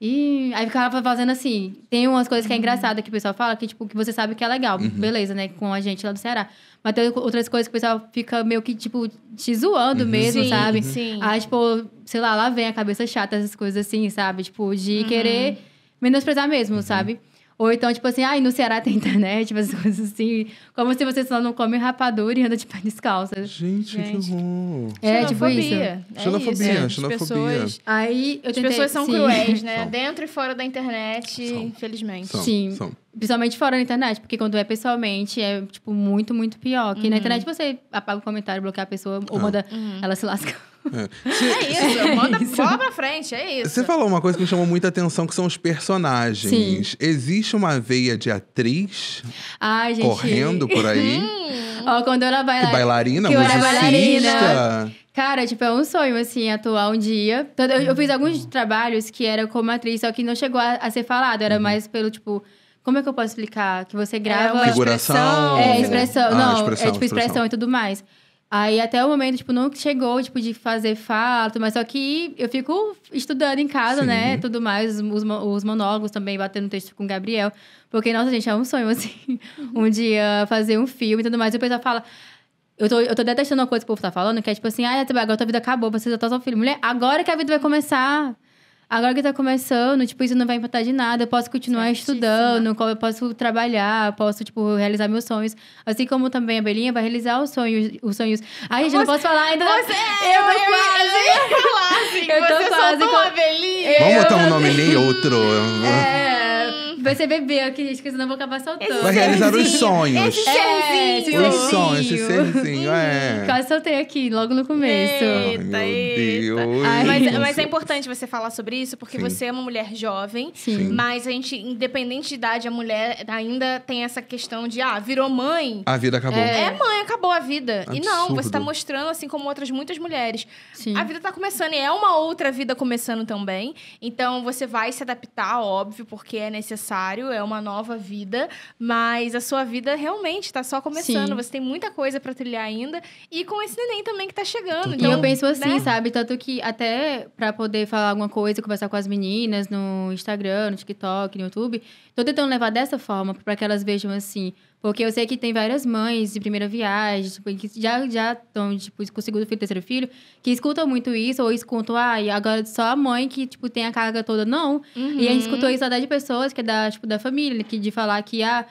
E aí ficava fazendo assim. Tem umas coisas que é uhum. engraçada que o pessoal fala, que, tipo, que você sabe que é legal. Uhum. Beleza, né? Com a gente lá do Ceará. Mas tem outras coisas que o pessoal fica meio que, tipo, te zoando uhum. mesmo, sim, sabe? Uhum. Sim. Aí, ah, tipo, sei lá, lá vem a cabeça chata, essas coisas assim, sabe? Tipo, de uhum. querer menosprezar mesmo, uhum. sabe? Ou então, tipo assim, ai, ah, no Ceará tem internet, mas coisas assim. Como se você só não come rapadura e anda de pé descalça. Gente, Gente. que horror. É, tipo isso. xenofobia, é isso. xenofobia. Pessoas, aí, eu tentei, as pessoas são sim. cruéis, né? São. Dentro e fora da internet, são. infelizmente. São. Sim. São. Principalmente fora da internet, porque quando é pessoalmente é, tipo, muito, muito pior. Que uhum. na internet você apaga o comentário, bloqueia a pessoa ou ah. manda uhum. ela se lasca É. é isso, é manda isso. bola pra frente, é isso. Você falou uma coisa que me chamou muita atenção, que são os personagens. Sim. Existe uma veia de atriz Ai, gente. correndo por aí. Uhum. Uhum. Ó, quando ela vai bailarina. Bailarina, que é musicista. Bailarina. Cara, tipo, é um sonho, assim, atuar um dia. Eu, eu fiz alguns uhum. trabalhos que era como atriz, só que não chegou a, a ser falado, era mais pelo, tipo como é que eu posso explicar? Que você é grava. É figuração. É, expressão. Ah, não, expressão, é tipo expressão. expressão e tudo mais. Aí até o momento, tipo, não chegou, tipo, de fazer fato, mas só que eu fico estudando em casa, né, Sim. né? Tudo mais, os, os monólogos também, batendo texto com o Gabriel. Porque, nossa, gente, é um sonho, assim, uhum. um dia fazer um filme e tudo mais. E o pessoal fala... Eu tô, eu tô detestando uma coisa que o povo tá falando, que é tipo assim, ah, agora tua vida acabou, você já tá só filho. Mulher, agora que a vida vai começar. Agora que tá começando, tipo, isso não vai impactar de nada. Eu posso continuar Certíssima. estudando, eu posso trabalhar, posso, tipo, realizar meus sonhos. Assim como também a Belinha vai realizar os sonhos. Os sonhos. Ai, gente, não posso falar ainda. Você, é, eu, eu, eu quase. Eu, eu, eu, assim, eu tô quase. Com... A Belinha. Vamos botar um nome nem outro. É. Você bebeu aqui, gente, que senão eu vou acabar soltando. Vai é, realizar os sonhos. Esse é, Os sonhos, esse serzinho, é. Uhum. Quase soltei aqui, logo no começo. Eita, Ai, eita. Ai, mas, mas, é importante você falar sobre isso, porque Sim. você é uma mulher jovem. Sim. Mas a gente, independente de idade, a mulher ainda tem essa questão de, ah, virou mãe. A vida acabou. É, é mãe, acabou a vida. Absurdo. E não, você tá mostrando, assim como outras muitas mulheres. Sim. A vida tá começando e é uma outra vida começando também. Então, você vai se adaptar, óbvio, porque é necessário aniversário, é uma nova vida, mas a sua vida realmente está só começando. Sim. Você tem muita coisa para trilhar ainda. E com esse neném também que está chegando. Então, e eu penso assim, né? sabe? Tanto que até para poder falar alguma coisa, conversar com as meninas no Instagram, no TikTok, no YouTube, tô tentando levar dessa forma para que elas vejam assim porque eu sei que tem várias mães de primeira viagem, tipo, que já já estão, tipo, com o segundo filho, terceiro filho, que escutam muito isso, ou escutam, ah, agora só a mãe que, tipo, tem a carga toda, não. Uhum. E a gente uhum. escutou isso até de pessoas que é da, tipo, da família, que de falar que, ah,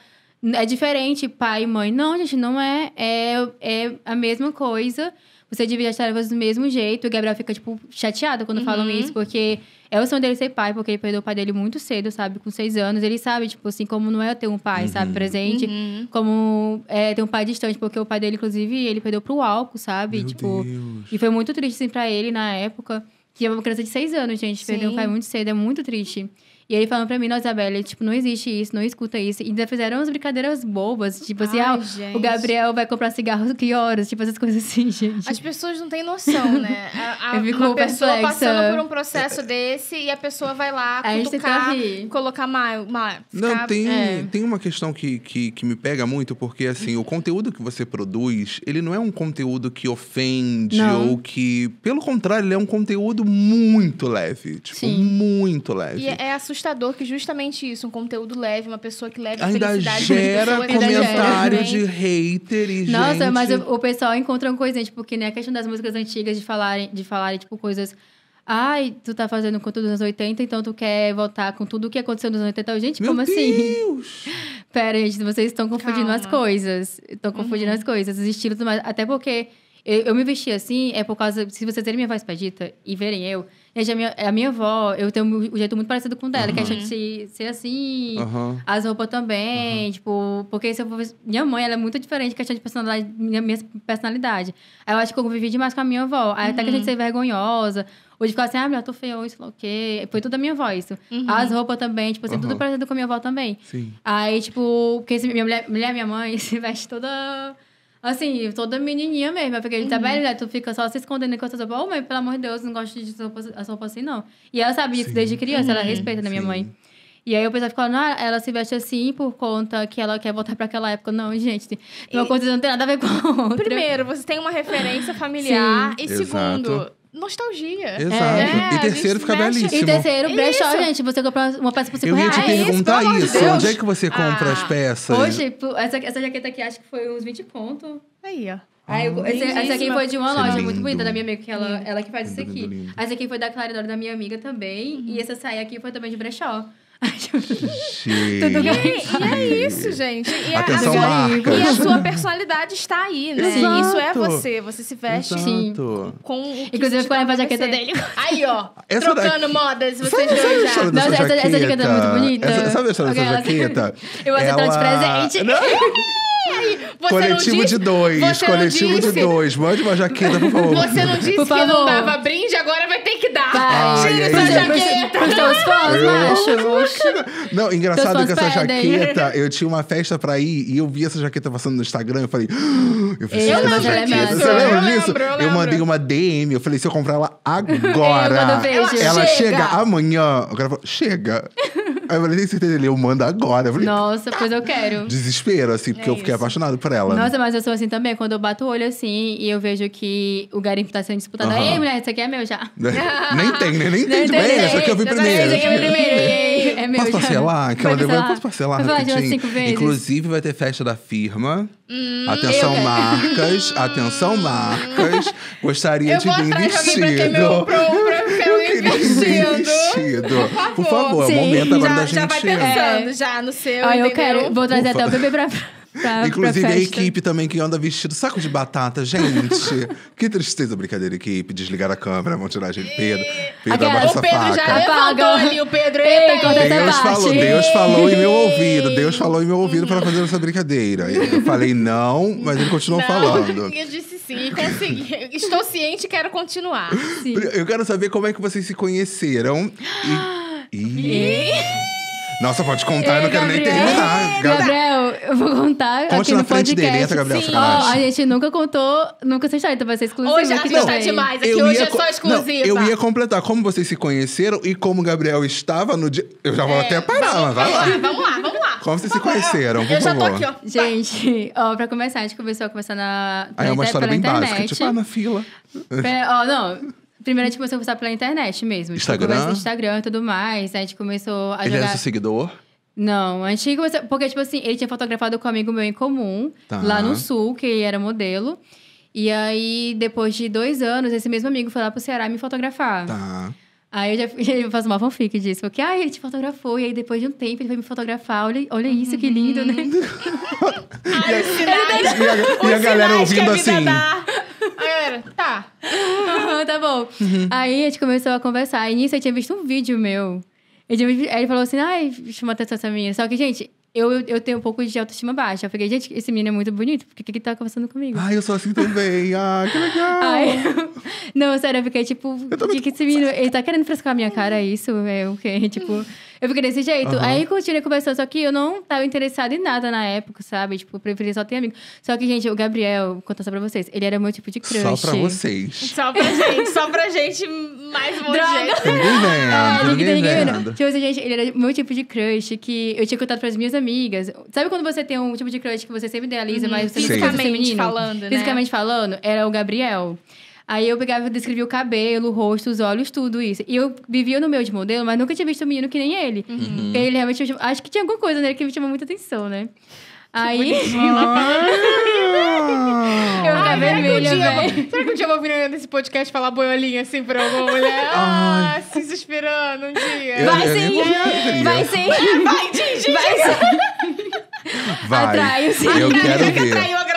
é diferente pai e mãe. Não, gente, não é. É, é a mesma coisa. Você divide as tarefas do mesmo jeito. O Gabriel fica, tipo, chateado quando uhum. falam isso, porque é o sonho dele ser pai, porque ele perdeu o pai dele muito cedo, sabe? Com seis anos. Ele sabe, tipo assim, como não é ter um pai, uhum. sabe? Presente. Uhum. Como é, ter um pai distante, porque o pai dele, inclusive, ele perdeu pro álcool, sabe? Meu tipo, Deus. E foi muito triste, assim, pra ele na época. Que é uma criança de seis anos, gente. Sim. Perdeu o pai muito cedo, é muito triste. E ele falou pra mim, nossa, Isabelle, tipo, não existe isso, não escuta isso. E ainda fizeram umas brincadeiras bobas, tipo assim, ah, Ai, ah, o Gabriel vai comprar cigarros que horas? Tipo, essas coisas assim, gente. As pessoas não têm noção, né? A, a, Eu fico uma pessoa perplexa. passando por um processo desse e a pessoa vai lá a cutucar, colocar mais, mais. não, ficar, tem, é. tem uma questão que, que, que me pega muito, porque assim, o conteúdo que você produz, ele não é um conteúdo que ofende não. ou que. Pelo contrário, ele é um conteúdo muito leve. Tipo, Sim. muito leve. E é, é assustador assustador que justamente isso, um conteúdo leve, uma pessoa que leve ainda felicidade gera pessoas, comentário ainda gera, de hater e Nossa, gente... mas o, o pessoal encontra uma coisinha, tipo, que nem a questão das músicas antigas de falarem, de falarem tipo, coisas... Ai, tu tá fazendo conteúdo dos anos 80, então tu quer voltar com tudo o que aconteceu nos anos 80. Gente, Meu como assim? Deus. assim? Pera, gente, vocês estão confundindo Calma. as coisas. Estão confundindo uhum. as coisas, os estilos, mas até porque eu, eu, me vesti assim é por causa. Se vocês verem minha voz pedita e verem eu, Gente, a é minha, é a minha avó, eu tenho um jeito muito parecido com o dela, uhum. que é de uhum. ser, ser assim, uhum. as roupas também, uhum. tipo, porque se eu for, minha mãe, ela é muito diferente questão de personalidade, minha, minha personalidade. Aí eu acho que eu convivi demais com a minha avó. Aí até que a gente uhum. ser vergonhosa, ou de ficar assim, ah, eu tô feio ou isso, o quê. Foi tudo da minha avó, isso. Uhum. As roupas também, tipo assim, tudo parecido com a minha avó também. Sim. Aí, tipo, porque minha mulher, mulher, minha mãe, se veste toda Assim, toda menininha mesmo. É porque ele uhum. tá velho, né? Tu fica só se escondendo com as roupas. Ô, mãe, pelo amor de Deus, não gosto de as roupas assim, não. E ela sabia Sim. isso desde criança. Uhum. Ela respeita da né, minha Sim. mãe. E aí o pessoal ficou não, ah, ela se veste assim por conta que ela quer voltar para aquela época. Não, gente, uma e... coisa não tem nada a ver com a outra. Primeiro, você tem uma referência familiar. Sim. E Exato. segundo, nostalgia. Exato. É, e terceiro fica mexe. belíssimo. E terceiro, brechó, isso. gente. Você compra uma peça por 5 reais. Eu ia te é perguntar isso. isso. Onde é que você compra ah. as peças? Hoje, essa, essa jaqueta aqui acho que foi uns 20 conto. Aí, ó. Ah, essa, essa, aqui foi de uma é loja lindo. muito bonita da minha amiga, que ela, ela que faz lindo, isso aqui. Essa aqui foi da Claridora da minha amiga também. Uhum. E essa saia aqui foi também de brechó. Tudo bem? É, e é isso, gente. E, Atenção, a, sua, e a sua personalidade está aí, né? Exato. Isso é você. Você se veste Sim. com o que Inclusive, ficou tá a jaqueta dele. Aí, ó. Essa trocando daqui... modas, vocês sabe, sabe já. Nossa, essa, essa jaqueta é muito bonita. Essa, sabe a história dessa jaqueta? Eu vou aceitar ela... de presente. Não coletivo de dois, coletivo disse, de dois. Mande uma jaqueta, por favor. Você não disse que não dava brinde, agora vai ter que dar. Tira essa jaqueta. Então, os fãs, macho. Não, engraçado que essa jaqueta, eu tinha uma festa pra ir e eu vi essa jaqueta passando no Instagram. Eu falei, ah", eu fiz eu essa jaqueta. Você lembra disso? Eu, mandei uma DM, eu falei, se eu comprar ela é, agora, ela chega amanhã. O cara falou, chega. Aí eu falei, tem certeza? Ele, eu mando agora. Eu falei, Nossa, pois eu quero. Desespero, assim, porque é eu fiquei apaixonado por ela. Nossa, mas eu sou assim também. Quando eu bato o olho assim e eu vejo que o garimpo tá sendo disputado, ei mulher, isso aqui é meu já. nem tem, né? Nem tem de bem. aqui eu vi primeiro. Essa aqui eu vi primeiro. É meu Posso parcelar? Que ela devolveu, posso parcelar rapidinho. Inclusive, vai ter festa da firma. Hum, atenção, marcas. Atenção, marcas. Gostaria de investir. Eu vou pra investindo. Tá tá Por favor, Sim. é o momento agora já, da gente. Já vai pensando, é. já no seu. Ah, eu quero, vou trazer Ufa. até o bebê pra. Tá, pra, Inclusive pra a equipe também que anda vestido saco de batata, gente. que tristeza, brincadeira, equipe. Desligar a câmera, vão tirar a gente. Pedro, Pedro Aquela, essa o Pedro faca. já apagou ali, o Pedro. Eita, Eita Deus falou, Deus falou em meu ouvido. Deus falou em meu ouvido para fazer essa brincadeira. Eu falei não, mas ele continuou não, falando. Eu disse sim, consegui. Estou ciente e quero continuar. Sim. Eu quero saber como é que vocês se conheceram. E... e... Nossa, pode contar, eu não quero Gabriel, nem terminar. Gabriel, eu vou contar. Conte aqui na no frente podcast. dele, entra, Gabriel. Sim. Oh, a gente nunca contou, nunca se então vai ser exclusivo. Hoje aqui não, tá demais, aqui eu hoje ia, é só exclusivo. eu ia completar como vocês se conheceram e como o Gabriel estava no dia. Eu já vou é, até parar, vamos, mas vai lá. Vamos lá, vamos lá. Como vocês se conheceram? Por eu favor. já tô aqui, ó. Gente, ó, pra começar, a gente começou a conversar na. Aí é uma história bem internet. básica, tipo, ah, na fila. Pera, ó, não. Primeiro a gente começou a conversar pela internet mesmo. Tipo, Instagram? Tipo, Instagram e tudo mais. a gente começou a Ele jogar... era seu seguidor? Não, a gente começou... Porque, tipo assim, ele tinha fotografado com um amigo meu em comum. Tá. Lá no Sul, que ele era modelo. E aí, depois de dois anos, esse mesmo amigo foi lá pro Ceará me fotografar. Tá. Aí eu já eu faço uma fanfic disso, porque ah, ele te fotografou, e aí depois de um tempo ele foi me fotografar, olha, olha uhum. isso, que lindo, né? e, e, a, e a galera ouvindo assim. A galera, tá. Uhum, tá bom. Uhum. Aí a gente começou a conversar. E nisso eu tinha visto um vídeo meu. Aí ele falou assim, ai, chama atenção essa menina. Só que, gente, eu, eu tenho um pouco de autoestima baixa. Eu fiquei, gente, esse menino é muito bonito, por que, que ele tá conversando comigo? Ai, eu sou assim também. Ah, que legal. Ai, não, sério, eu fiquei tipo, o que, que esse menino. Ele tá querendo frescar a minha cara, é isso? É o okay? quê? Tipo. Eu fiquei desse jeito. Uhum. Aí continuei conversando, só que eu não tava interessada em nada na época, sabe? Tipo, eu preferia só ter amigo. Só que, gente, o Gabriel, vou contar só pra vocês, ele era meu tipo de crush. Só pra vocês. Só pra gente, só pra gente mais um Droga. Ninguém vendo, ninguém, ninguém vendo. Tipo assim, gente, ele era meu tipo de crush que eu tinha contado pras minhas amigas. Sabe quando você tem um tipo de crush que você sempre idealiza, uhum. mas você Fisicamente falando, né? Fisicamente falando, era o Gabriel. Aí eu pegava, descrevia o cabelo, o rosto, os olhos, tudo isso. E eu vivia no meu de modelo, mas nunca tinha visto um menino que nem ele. Uhum. Ele realmente Acho que tinha alguma coisa nele que me chamou muita atenção, né? aí. eu ficava ah! vermelha, velho. Será que um dia eu vou vir nesse podcast falar boiolinha assim pra alguma mulher? ah, ah se esperando um dia. vai, sim. vai sim! Vai Gigi! Vai, diz, Vai sim! Vai! Atrai, sim. Eu Atrai, quero ver.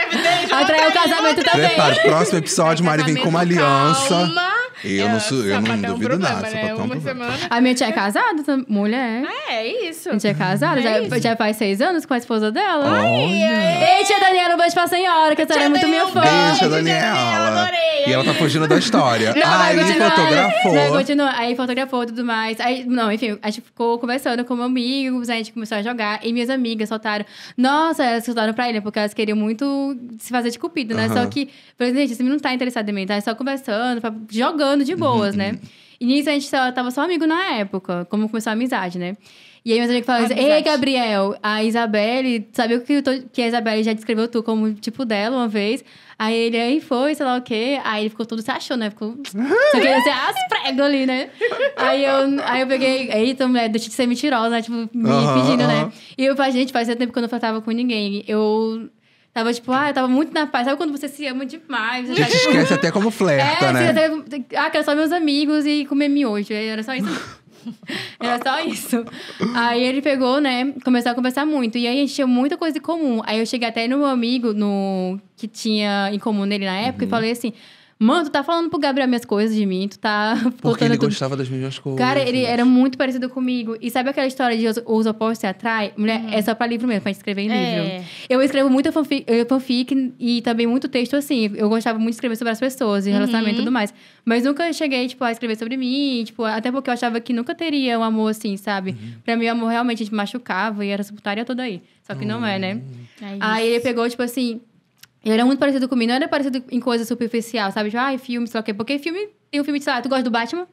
Atrair o casamento também. Prepara, próximo episódio, Mari vem com uma aliança. Calma. Eu é, não, sou, eu não é duvido problema, nada. Né? É Uma um semana. A minha tia é casada, mulher. É, é, isso. Minha tia é casada, é já, já, faz seis anos com a esposa dela. Ai, Ei, tia Daniela, um beijo pra senhora, que a senhora é muito minha fã. Beijo, tia Daniela. Adorei. E ela tá fugindo da história. Não, aí fotografou. Não, continua. Aí fotografou tudo mais. Aí, não, enfim, a gente ficou conversando com amigos, a gente começou a jogar. E minhas amigas soltaram. Nossa, elas soltaram pra ele, porque elas queriam muito se fazer de cupido, né? Só que, por exemplo, gente, você não tá interessado em mim, tá? só conversando, jogando rolando de boas, uhum, né? Uhum. E nisso a gente só, tava só amigo na época, como começou a amizade, né? E aí meus amigos falavam assim, Ei, Gabriel, a Isabelle, sabia que, tô, que a Isabelle já descreveu tu como tipo dela uma vez? Aí ele, aí foi, sei lá o quê. Aí ele ficou todo se achou, né? Ficou... Só que você as prego ali, né? Aí eu, aí eu peguei, eita, mulher, deixa de ser mentirosa, né? Tipo, me uh -huh, pedindo, uh -huh. né? E eu, pra gente, fazia tempo que eu não faltava com ninguém. Eu Tava tipo, ah, eu tava muito na paz. Sabe quando você se ama demais? Você tá, tipo... esquece é, até como flerta, é, né? Até... Ah, quero só meus amigos e comer miojo. Era só isso. Era só isso. Aí ele pegou, né? Começou a conversar muito. E aí a gente tinha muita coisa em comum. Aí eu cheguei até no meu amigo, no que tinha em comum nele na época, uhum. e falei assim: Mano, tu tá falando pro Gabriel minhas coisas de mim, tu tá. Porque ele tudo. gostava das minhas coisas. Cara, ele era muito parecido comigo. E sabe aquela história de os, os opostos se atrai? Mulher, uhum. é só pra livro mesmo, pra escrever em é. livro. Eu escrevo muita fanfic, eh, fanfic, e também muito texto assim. Eu gostava muito de escrever sobre as pessoas, e uhum. relacionamento e tudo mais. Mas nunca cheguei, tipo, a escrever sobre mim, tipo, até porque eu achava que nunca teria um amor assim, sabe? Uhum. Pra mim, o amor realmente a gente machucava e era subtária toda aí. Só que não é, né? Uhum. É aí ele pegou, tipo assim, ele era é muito parecido comigo. Não era parecido em coisa superficial, sabe? Tipo, ai, ah, filme, sei lá o quê. Porque filme... Tem um filme de, sei lá, tu gosta do Batman?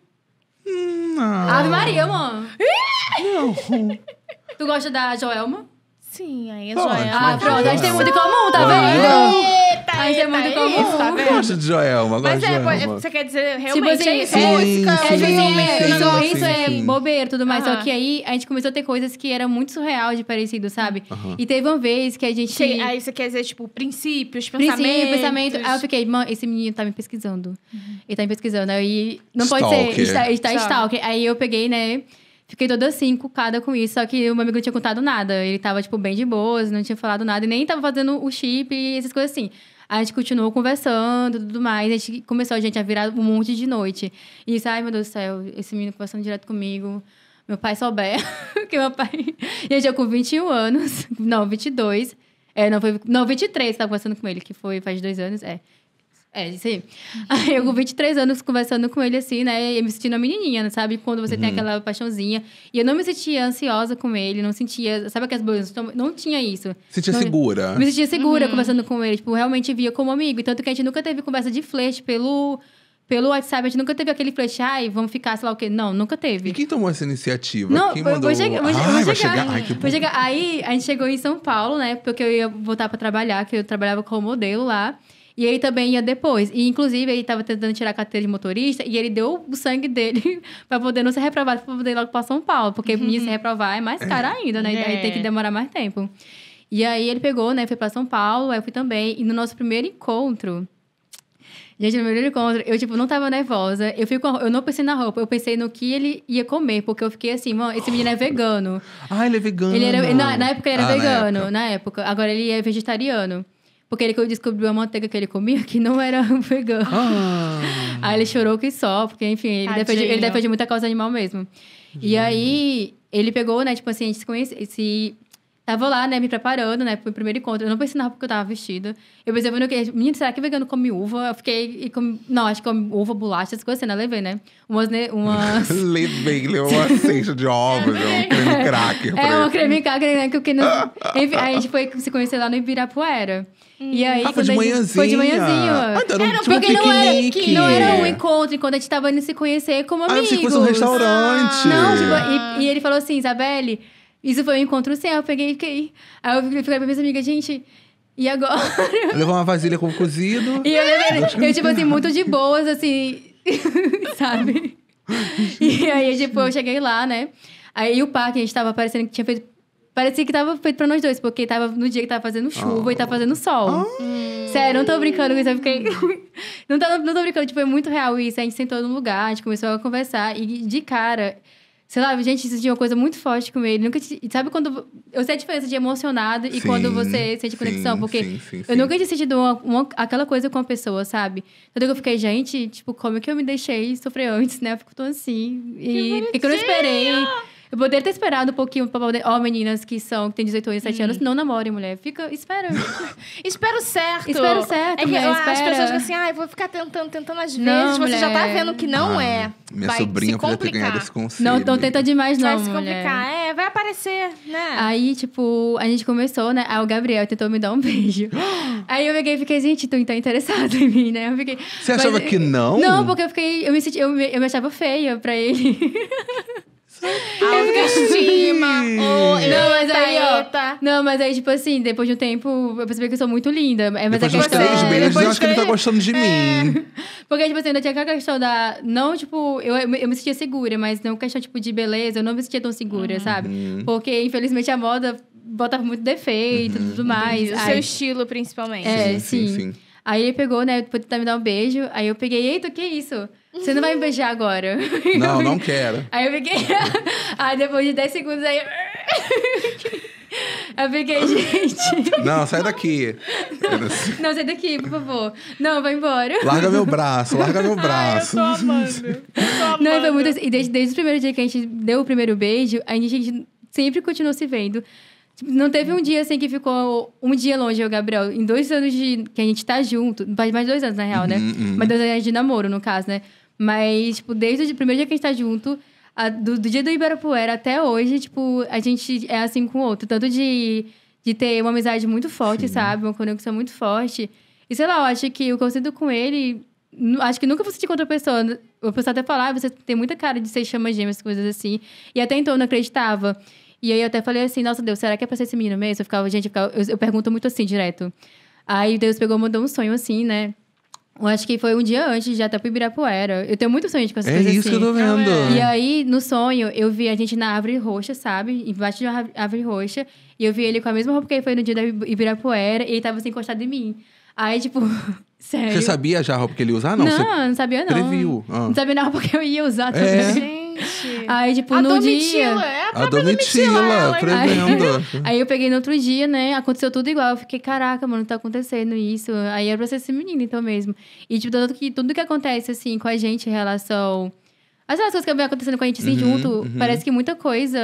Não. Ave Maria, mano. Não. tu gosta da Joelma? Sim, aí é Joelma. Ah, pronto. A gente tem muito em comum, tá vendo? Eita, Mas é eita, é muito comum. isso, tá vendo? Eu gosto de Joelma, gosto Mas de Joelma. é, você quer dizer tipo realmente tipo assim, é isso? É sim, é música, sim, é sim, sim, sim, isso é bobeira e tudo mais. Só que aí a gente começou a ter coisas que era muito surreal de parecido, sabe? E teve uma vez que a gente. Che... Aí você quer dizer, tipo, princípios, pensamentos. Princípio, pensamento. Aí eu fiquei, mano, esse menino tá me pesquisando. Uhum. Ele tá me pesquisando. Aí não pode stalker. ser. Está, está stalker. Aí eu peguei, né? Fiquei toda assim, cucada com isso. Só que o meu amigo não tinha contado nada. Ele tava, tipo, bem de boas, não tinha falado nada. E nem tava fazendo o chip e essas coisas assim. A gente continuou conversando tudo mais. A gente começou, gente, a virar um monte de noite. E isso, ai meu Deus do céu, esse menino conversando direto comigo. Meu pai souber, que meu pai. E eu já com 21 anos, não, 22. É, não, foi, não, 23 que tava conversando com ele, que foi faz dois anos, é. É, isso aí. Aí eu com 23 anos conversando com ele assim, né? E me sentindo uma menininha, sabe? Quando você uhum. tem aquela paixãozinha. E eu não me sentia ansiosa com ele, não sentia. Sabe aquelas bolsas? Então, não tinha isso. Sentia não, segura. Me sentia segura uhum. conversando com ele. Tipo, realmente via como amigo. E tanto que a gente nunca teve conversa de flerte pelo. Pelo WhatsApp, a gente nunca teve aquele flash, ai, vamos ficar, sei lá o quê. Não, nunca teve. E quem tomou essa iniciativa? Não, quem mandou? Vou chegar, vou, ai, vou chegar. Ai, que... vou chegar. Aí, a gente chegou em São Paulo, né? Porque eu ia voltar pra trabalhar, que eu trabalhava como modelo lá. E ele também ia depois. E, inclusive, ele estava tentando tirar a carteira de motorista e ele deu o sangue dele para poder não ser reprovado, para poder ir logo para São Paulo. Porque uhum. se reprovar é mais caro ainda, né? É. Aí tem que é. demorar mais tempo. E aí ele pegou, né? Foi para São Paulo, aí eu fui também. E no nosso primeiro encontro... Gente, no primeiro encontro, eu, tipo, não tava nervosa. Eu, fico, eu não pensei na roupa, eu pensei no que ele ia comer, porque eu fiquei assim, mano, esse menino é vegano. Ah, ele é vegano. Ele era, na, na época ele era ah, vegano, na época. na época. Agora ele é vegetariano. Porque ele descobriu a manteiga que ele comia, que não era vegano, Ah. aí ele chorou que só, porque, enfim, ele defende, ele defende muita causa animal mesmo. E aí, ele pegou, né? Tipo assim, a gente se, conhece, Tava lá, né, me preparando, né, pro primeiro encontro. Eu não pensei na roupa que eu tava vestida. Eu pensei, no que, menino, será que vegano come uva? Eu fiquei, e comi, não, acho que uva, bolacha, essas coisas assim, né? Levei, né? Umas, né, umas... Levei, levou uma cesta de ovos, um creme cracker. É, um creme cracker, né, que eu não... Enfim, aí a gente foi se conhecer lá no Ibirapuera. E hum. aí, ah, foi de manhãzinha. foi de manhãzinha. Ah, então era, tipo um, porque não, era, não era um encontro, enquanto a gente tava indo se conhecer como amigos. Ah, se fosse um restaurante. Não, tipo, e, e ele falou assim, Isabelle isso foi um encontro sem, eu peguei e fiquei. Aí eu falei pra minhas amigas, gente, e agora? Levou uma vasilha com cozido. E eu levei, eu, tipo assim, muito de boas, assim, sabe? E aí, tipo, eu cheguei lá, né? Aí o parque, a gente tava parecendo que tinha feito. Parecia que tava feito pra nós dois, porque tava no dia que tava fazendo chuva oh. e tava tá ah. fazendo sol. Oh. Sério, não tô brincando com isso, eu fiquei. não, tô, não tô brincando, tipo, foi é muito real isso. A gente sentou num lugar, a gente começou a conversar e de cara Sei lá, gente, isso é uma coisa muito forte com ele. Nunca te... Sabe quando. Eu sei a diferença de emocionado e sim, quando você sente conexão. Sim, porque sim, eu nunca tinha sentido uma, uma, aquela coisa com a pessoa, sabe? Tanto que eu fiquei, gente, tipo, como é que eu me deixei sofrer antes, né? Eu fico tão assim. E que, que eu não esperei. Eu poderia ter esperado um pouquinho pra poder. Ó, oh, meninas que são, que têm 18 anos, 7 hum. anos, não namorem, mulher. Fica, espera. espero o certo. espero o certo. É que mulher, eu, espera. as pessoas ficam assim, ah, eu vou ficar tentando, tentando às vezes. Não, você mulher. já tá vendo que não ah, é. Minha vai sobrinha podia ter ganhado esse conselho. Não, então tenta demais, não. Vai se complicar. Mulher. É, vai aparecer, né? Aí, tipo, a gente começou, né? Aí o Gabriel tentou me dar um beijo. Aí eu peguei e fiquei, gente, tu tá interessado em mim, né? Eu fiquei. Você achava Mas, que não? Não, porque eu fiquei. Eu me, senti, eu, eu me achava feia pra ele. É Autoestima. ou não, mas aí, ó, Não, mas aí, tipo assim, depois de um tempo, eu percebi que eu sou muito linda. É, mas depois a é questão... de três meses, depois eu acho que ele tá gostando de é. mim. Porque, tipo assim, ainda tinha aquela questão da... Não, tipo, eu, eu me sentia segura, mas não questão, tipo, de beleza. Eu não me sentia tão segura, uhum. sabe? Uhum. Porque, infelizmente, a moda botava muito defeito e uhum. tudo mais. O seu estilo, principalmente. É, sim. sim. sim. Aí ele pegou, né, pra tentar me dar um beijo. Aí eu peguei, eita, o que é isso? Você não vai me beijar agora. Não, não quero. Aí eu fiquei. aí depois de 10 segundos aí. Eu fiquei, gente. Não, sai daqui. Não, não, sai daqui, por favor. Não, vai embora. Larga meu braço, larga meu braço. Ai, eu tô amando. Eu tô amando. Não, foi muito assim, E desde, desde o primeiro dia que a gente deu o primeiro beijo, a gente, a gente sempre continuou se vendo. Tipo, não teve um dia assim que ficou um dia longe, o Gabriel. Em dois anos de que a gente tá junto, mais dois anos, na real, né? Uhum, uhum. Mas dois anos de namoro, no caso, né? Mas, tipo, desde o primeiro dia que a gente tá junto, a, do, do, dia do Ibirapuera até hoje, tipo, a gente é assim com o outro. Tanto de, de ter uma amizade muito forte, Sim. sabe? Uma conexão muito forte. E sei lá, eu acho que o que eu sinto com ele. Acho que nunca vou sentir com outra pessoa. eu pessoa até falar, ah, você tem muita cara de ser chama gêmeas, coisas assim. E até então eu não acreditava. E aí eu até falei assim, nossa Deus, será que é pra ser esse menino mesmo? Eu ficava, gente, eu, ficava, eu, eu pergunto muito assim direto. Aí Deus pegou mandou um sonho assim, né? Eu acho que foi um dia antes de até pro Ibirapuera. Eu tenho muito sonho de com assim. é isso assim. que eu assim. tô vendo. É e aí, no sonho, eu vi a gente na árvore roxa, sabe? Embaixo de uma árvore roxa. E eu vi ele com a mesma roupa que ele foi no dia da Ibirapuera. E ele tava assim, encostado em mim. Aí, tipo, sério. Você sabia já a roupa que ele ia usar? Não, não, você não sabia não. Previu. Ah. Não sabia não que eu ia usar também. É. Aí, tipo, a no Domitila, dia. É a, a Domitila, Domitila Aí, aí, eu peguei no outro dia, né? Aconteceu tudo igual. Eu fiquei, caraca, mano, tá acontecendo isso. Aí era pra ser esse menino, então mesmo. E, tipo, tudo que, tudo que acontece, assim, com a gente em relação. As coisas que vem acontecendo com a gente assim, uhum, junto, uhum. parece que muita coisa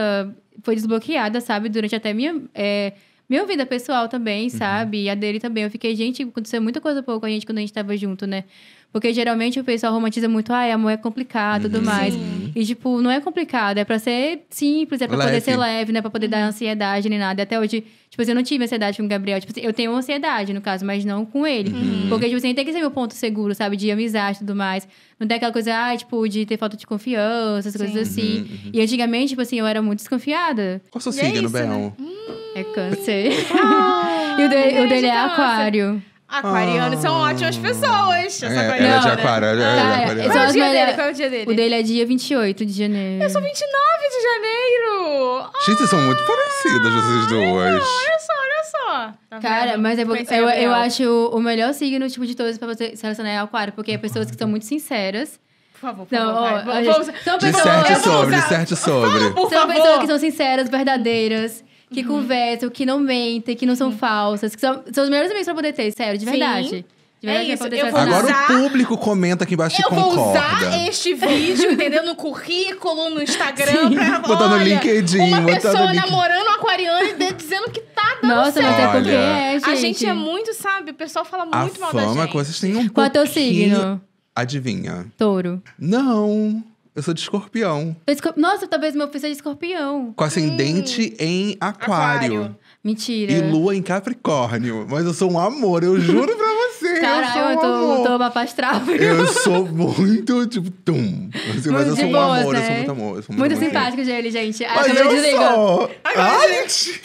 foi desbloqueada, sabe? Durante até minha. É, minha vida pessoal também, uhum. sabe? E a dele também. Eu fiquei, gente, aconteceu muita coisa pouco com a gente quando a gente tava junto, né? Porque geralmente o pessoal romantiza muito, ah, amor é complicado e tudo uhum. mais. Sim. E, tipo, não é complicado, é pra ser simples, é pra leve. poder ser leve, não é pra poder dar uhum. ansiedade nem nada. Até hoje, tipo assim, eu não tive ansiedade com o Gabriel. Tipo assim, eu tenho ansiedade, no caso, mas não com ele. Uhum. Porque, tipo assim, tem que ser meu ponto seguro, sabe? De amizade e tudo mais. Não tem aquela coisa, ah, tipo, de ter falta de confiança, essas Sim. coisas assim. Uhum, uhum, E antigamente, tipo assim, eu era muito desconfiada. Qual seu signo, é isso, né? É câncer. Ah, e o, de, o dele é então, aquário. Nossa. Aquarianos ah. são ótimas pessoas. É, essa é, aquariana. Ela é de aquário, ela é, ah, é, é aquário. Qual é o dia dele? Qual é o dia dele? O dele é dia 28 de janeiro. Eu sou 29 de janeiro! Ah, Gente, vocês são muito parecidas, vocês duas. olha só, olha só. Tá Cara, vendo? mas é porque eu, eu acho o melhor signo, tipo, de todos pra você selecionar é aquário. Porque é pessoas que são muito sinceras. Por favor, por não, favor. Ó, vamos, são pessoas, disserte sobre, disserte sobre. são pessoas que são sinceras, verdadeiras que uhum. conversam, que não mentem, que não são uhum. falsas, que são, são os melhores amigos pra poder ter, sério, de verdade. Sim. De é verdade, é isso, eu vou Agora usar... o público comenta aqui embaixo eu se concorda. Eu vou usar este vídeo, entendeu? No currículo, no Instagram, pra botar no LinkedIn. Uma pessoa namorando um aquariano e dizendo que tá dando Nossa, certo. Nossa, mas é porque é, né, gente. A gente é muito, sabe? O pessoal fala muito a mal da é gente. fama vocês têm um Qual é pouquinho... Qual é teu signo? Adivinha. Touro. Não. Eu sou de escorpião. Nossa, talvez meu filho seja de escorpião. Com ascendente Sim. Hum. em aquário. aquário. Mentira. E lua em capricórnio. Mas eu sou um amor, eu juro pra você. Caralho, eu, sou um eu tô, tô mapastral. Eu sou muito, tipo, tum. Assim, mas eu sou um boa, amor, né? eu sou muito amor. sou muito muito simpático ele, gente. Ai, ah, mas eu desligo. sou... gente...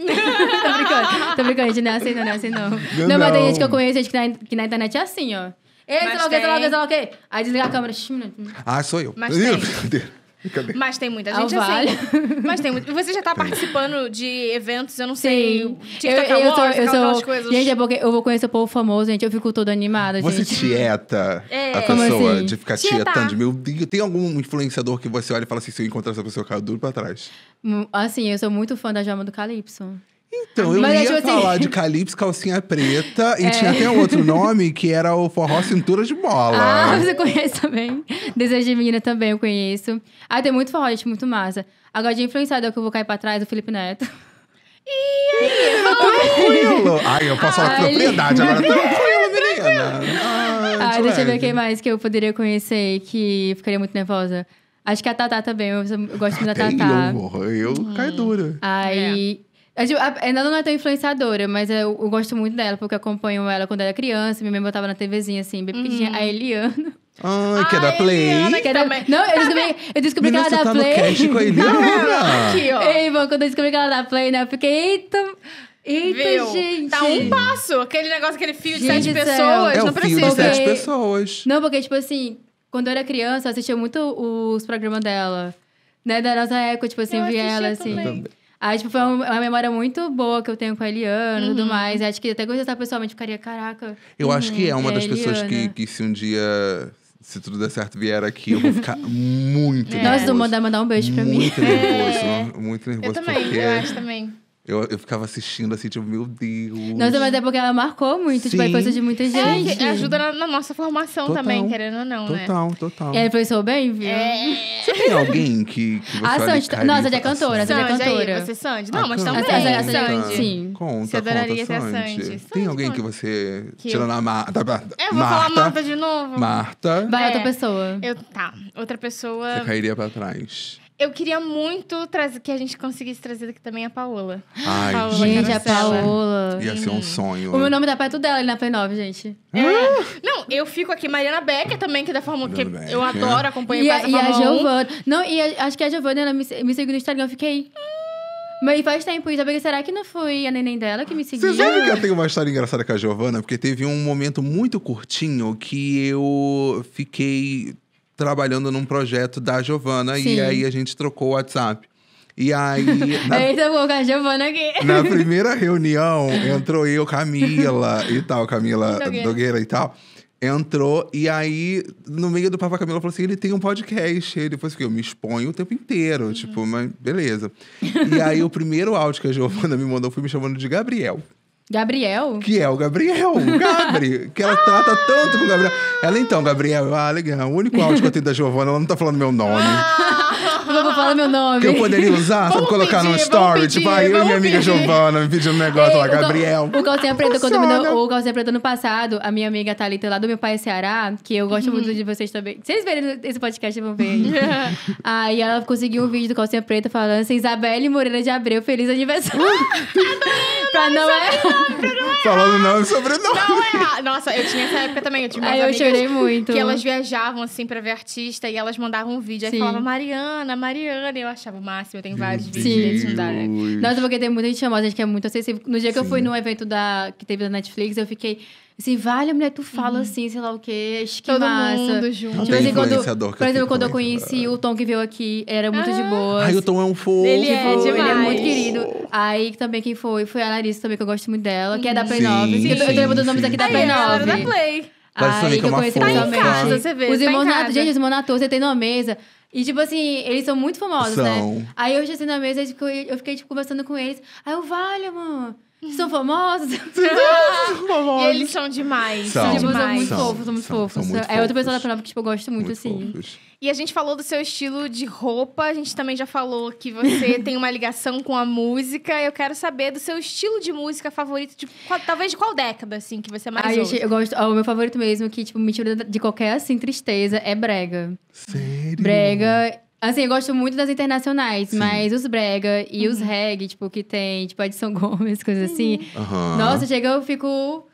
tô brincando, tô brincando, gente. Não é assim não, não é assim não. Não, não mas tem gente que eu conheço, gente que na, que na internet é assim, ó. Ei, sei lá o quê, sei lá o quê, sei lá o quê. Aí desliga a câmera. Ah, sou eu. Mas tem. Brincadeira. Mas tem muita ah, gente ah, assim. Mas tem muito. Você já tá participando de eventos, eu não sei. Sim. TikTok eu, eu, Awards, eu sou, eu sou... coisas. Gente, é porque eu vou conhecer o povo famoso, gente. Eu fico toda animada, você gente. tieta é. a pessoa assim? de ficar tietando. Meu tem algum influenciador que você olha e fala assim, se eu encontrar essa pessoa, eu caio duro pra trás? Assim, eu sou muito fã da Jama do Calypso. Então, eu ia tipo assim, falar de Calypso Calcinha Preta e é. tinha até outro nome que era o Forró Cintura de Bola. Ah, você conhece também. Desejo de Menina também eu conheço. Ah, tem muito forró, gente, muito massa. Agora de influenciador que eu vou cair pra trás, o Felipe Neto. E aí? Tá tranquilo. Ai, eu posso falar com propriedade agora. Tá tranquilo, tá menina. Ah, Ai, deixa eu ver quem mais que eu poderia conhecer que ficaria muito nervosa. Acho que a Tatá também, eu, gosto muito da Tatá. Eu, eu caio dura. Aí... É. Tipo, ainda não é tão influenciadora, mas é, eu, eu, gosto muito dela, porque eu acompanho ela quando era criança. Minha mãe botava na TVzinha, assim, bem pequenininha. Uhum. A Eliana. Ai, que é da Play. que é da... Não, tá eu descobri, eu descobri Menina, que ela é da Play. Tá no cast com a tá Eliana. Aqui, ó. Ei, bom, quando eu descobri que ela é da Play, né? Eu fiquei, eita... Eita, Viu? gente. Tá um passo. Aquele negócio, aquele fio de gente sete pessoas. É não o precisa. fio de sete pessoas. Não, porque, tipo assim, quando eu era criança, eu assistia muito os programas dela. Né, da nossa época, tipo assim, eu, via ela, assim. Também. Aí, tipo, foi uma, uma memória muito boa que eu tenho com a Eliana e uhum. tudo mais. Acho que até gostar pessoalmente ficaria, caraca. Eu uhum, acho que é uhum, uma é das pessoas que, que se um dia se tudo der certo, vier aqui, eu vou ficar muito é. nervoso. Nossa, o mandar um beijo pra muito mim. Nervoso, é. Muito nervoso. Eu também, porque... eu acho também. Eu, eu ficava assistindo assim, tipo, meu Deus. Nossa, mas é porque ela marcou muito, tipo, Sim. tipo, a coisa de muita é, gente. É, ajuda na, na nossa formação total, também, querendo ou não, total, né? Total, total. E aí pensou bem, viu? É. Você tem alguém que, que você A Sandy, tá- caiu, não, a Sandy é cantora, a Sandy é cantora. Aí, você é Sandy? Não, a mas também. A é Sandy, Sandy. Sim. Conta, você adoraria conta, a Sandy. Sandy. Tem alguém que você, que... tirando a Marta... Eu vou Marta, falar Marta de novo. Marta. Vai, é. outra pessoa. Eu, tá, outra pessoa... Você cairia pra trás eu queria muito trazer, que a gente conseguisse trazer aqui também a Paola. Ai, Paola gente, a Paola. Ia ser um uhum. sonho. O meu nome dá perto é tudo dela ali na p 9, gente. É. Hum. Não, eu fico aqui. Mariana Becker também, que é da Fórmula que Becker. eu adoro, acompanho e a, e a Giovana. Não, e a, acho que a Giovana, ela me, me seguiu no Instagram, eu fiquei... Hum. Mas faz tempo isso. Será que não foi a neném dela que me seguiu? Você sabe que eu tenho uma história engraçada com a Giovana? Porque teve um momento muito curtinho que eu fiquei trabalhando num projeto da Giovana Sim. e aí a gente trocou o WhatsApp. E aí. Na, Eita, vou com a Giovana aqui. Na primeira reunião, entrou eu, Camila e tal, Camila Dogueira. Dogueira e tal entrou e aí, no meio do papo, a Camila falou assim: ele tem um podcast. Ele falou assim: eu me exponho o tempo inteiro, uhum. tipo, mas beleza. e aí, o primeiro áudio que a Giovana me mandou foi me chamando de Gabriel. Gabriel? Que é o Gabriel, o Gabri, que ela trata tanto com o Gabriel. Ela, então, Gabriel, ah, legal, o único áudio que eu tenho da Giovana, ela não tá falando meu nome. não vou falar meu nome. Que eu poderia usar, vamos sabe? Colocar pedir, num story. Tipo, aí eu e minha amiga pedir. Giovana me pedindo um negócio Ei, lá, Gabriel. O calcinha preta, quando eu, o calcinha preta no passado, a minha amiga Thalita tá lá do meu pai é Ceará, que eu gosto uhum. muito de vocês também. Vocês verem esse podcast, vão ver. aí ela conseguiu um vídeo do calcinha preta falando assim: Isabelle Moreira de Abreu, feliz aniversário. Uh! É pra não é. Falando nome sobre nome. Não é. Nossa, eu tinha essa época também. Eu tinha umas aí eu chorei muito. Que elas viajavam assim pra ver artista e elas mandavam um vídeo. Aí Sim. falava, Mariana Mariana, Mariana. Eu achava o máximo, eu tenho vários vídeos Sim. Nossa, porque tem muita gente famosa, gente que é muito acessível. No dia Sim. que eu fui no evento da, que teve da Netflix, eu fiquei. Assim, vale, mulher, tu fala uhum. assim, sei lá o quê, acho que Todo massa. mundo junto. Tipo assim, quando, por exemplo, quando eu conheci o Tom que veio aqui, era muito ah. de boa. Ai, o Tom é um fofo. Ele é demais. Tipo, ele é muito querido. Aí também quem foi, foi a Larissa também, que eu gosto muito dela, que é da uhum. Play 9. Sim, eu, eu lembro os nomes aqui da Play 9. da Play. Aí que é eu conheci tá em casa, você vê. Os tá irmãos Nato, gente, os irmãos Nato, você tem numa mesa. E, tipo assim, eles são muito famosos, né? são. né? Aí eu já sentei na mesa e tipo, eu fiquei, tipo, conversando com eles. Aí eu, vale, mano são famosos. famosos. E eles são demais. São, demais. são muito são, fofos, são muito são, fofos. São muito é outra pessoa da Penópolis que tipo, eu gosto muito, muito assim. Fofos. E a gente falou do seu estilo de roupa, a gente também já falou que você tem uma ligação com a música. Eu quero saber do seu estilo de música favorito, de, qual, talvez de qual década, assim, que você mais Ai, Gente, eu gosto, ó, o meu favorito mesmo, que, tipo, me tira de qualquer, assim, tristeza, é brega. Sério? Brega Assim, eu gosto muito das internacionais, Sim. mas os brega e uhum. os reggae, tipo, que tem, tipo, Edson Gomes, coisas assim. Uhum. Nossa, chega, eu fico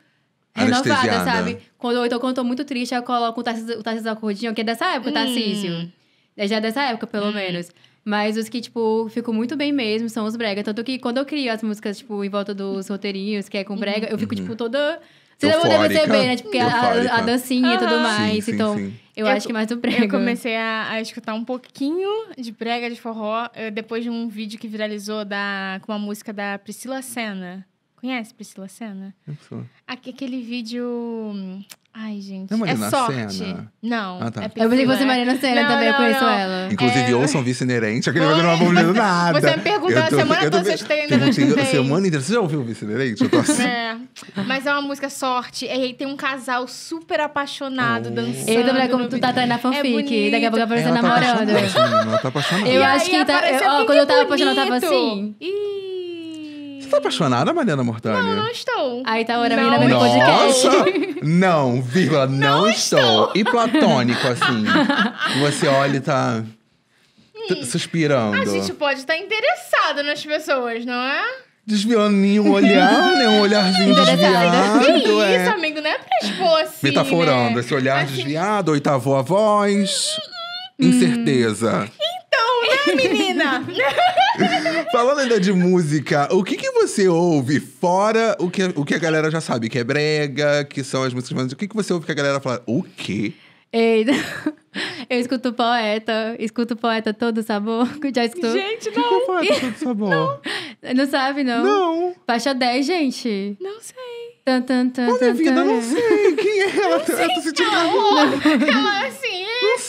renovada, sabe? Quando eu, então, quando eu tô muito triste, eu coloco o Tarcísio, o Tarcísio Acordinho, que é dessa época, tá, hum. Tarcísio. É já é dessa época, pelo hum. menos. Mas os que, tipo, ficam muito bem mesmo são os brega. Tanto que quando eu crio as músicas, tipo, em volta dos roteirinhos, que é com brega, eu fico, uhum. tipo, toda vocês vão perceber, né? Tipo, porque é a, a, dancinha e tudo mais. Sim, então, sim, sim. eu, eu acho que é mais do prego. Eu comecei a, a, escutar um pouquinho de prega de forró, eh, depois de um vídeo que viralizou da, com uma música da Priscila Senna. Conhece Priscila Senna? Aquele vídeo Ai, gente. Não é Marina é sorte. Senna. Não. Ah, tá. é eu pensei que você é Marina Sena também, não, eu conheço não. ela. Inclusive, é... ouçam Vice Inerente, aquele não vai nada. Você me perguntou a semana toda se eu escutei ainda Semana inteira. Então, você já ouviu Vice Inerente? Eu tô assim. É. Mas é uma música sorte. É, e aí tem um casal super apaixonado oh. dançando. Eu também como tu tá atrás na é fanfic. É Daqui a pouco aparece namorando. Ela tá apaixonada. Tá eu acho que tá. Quando eu tava apaixonada, eu tava assim. Ih. Você tá apaixonada, Mariana Mortari? Não, não estou. Aí tá hora não. vem podcast. Não, vírgula, não, Não estou. estou. E platônico, assim. você olha e tá hum. suspirando. A gente pode estar interessado nas pessoas, não é? Desviando nenhum olhar, né? Um olharzinho desviado. Que isso, é. amigo, não é pra expor assim. Metaforando, né? esse olhar Assim. desviado, oitavo a voz. Hum, hum, Incerteza. Então, né, menina? Falando ainda de música, o que, que você ouve fora o que, o que a galera já sabe, que é brega, que são as músicas mais... O que, que você ouve que a galera fala, o quê? Eita. Eu escuto poeta, escuto poeta todo sabor, já escuto. Gente, não. Que que é poeta todo sabor? não. não sabe, não? Não. Faixa 10, gente. Não sei. Tan, tan, tan, Olha, tan, vida, tan. não sei. Quem é ela? Não eu sei, tô sentindo é calor. Ela é assim,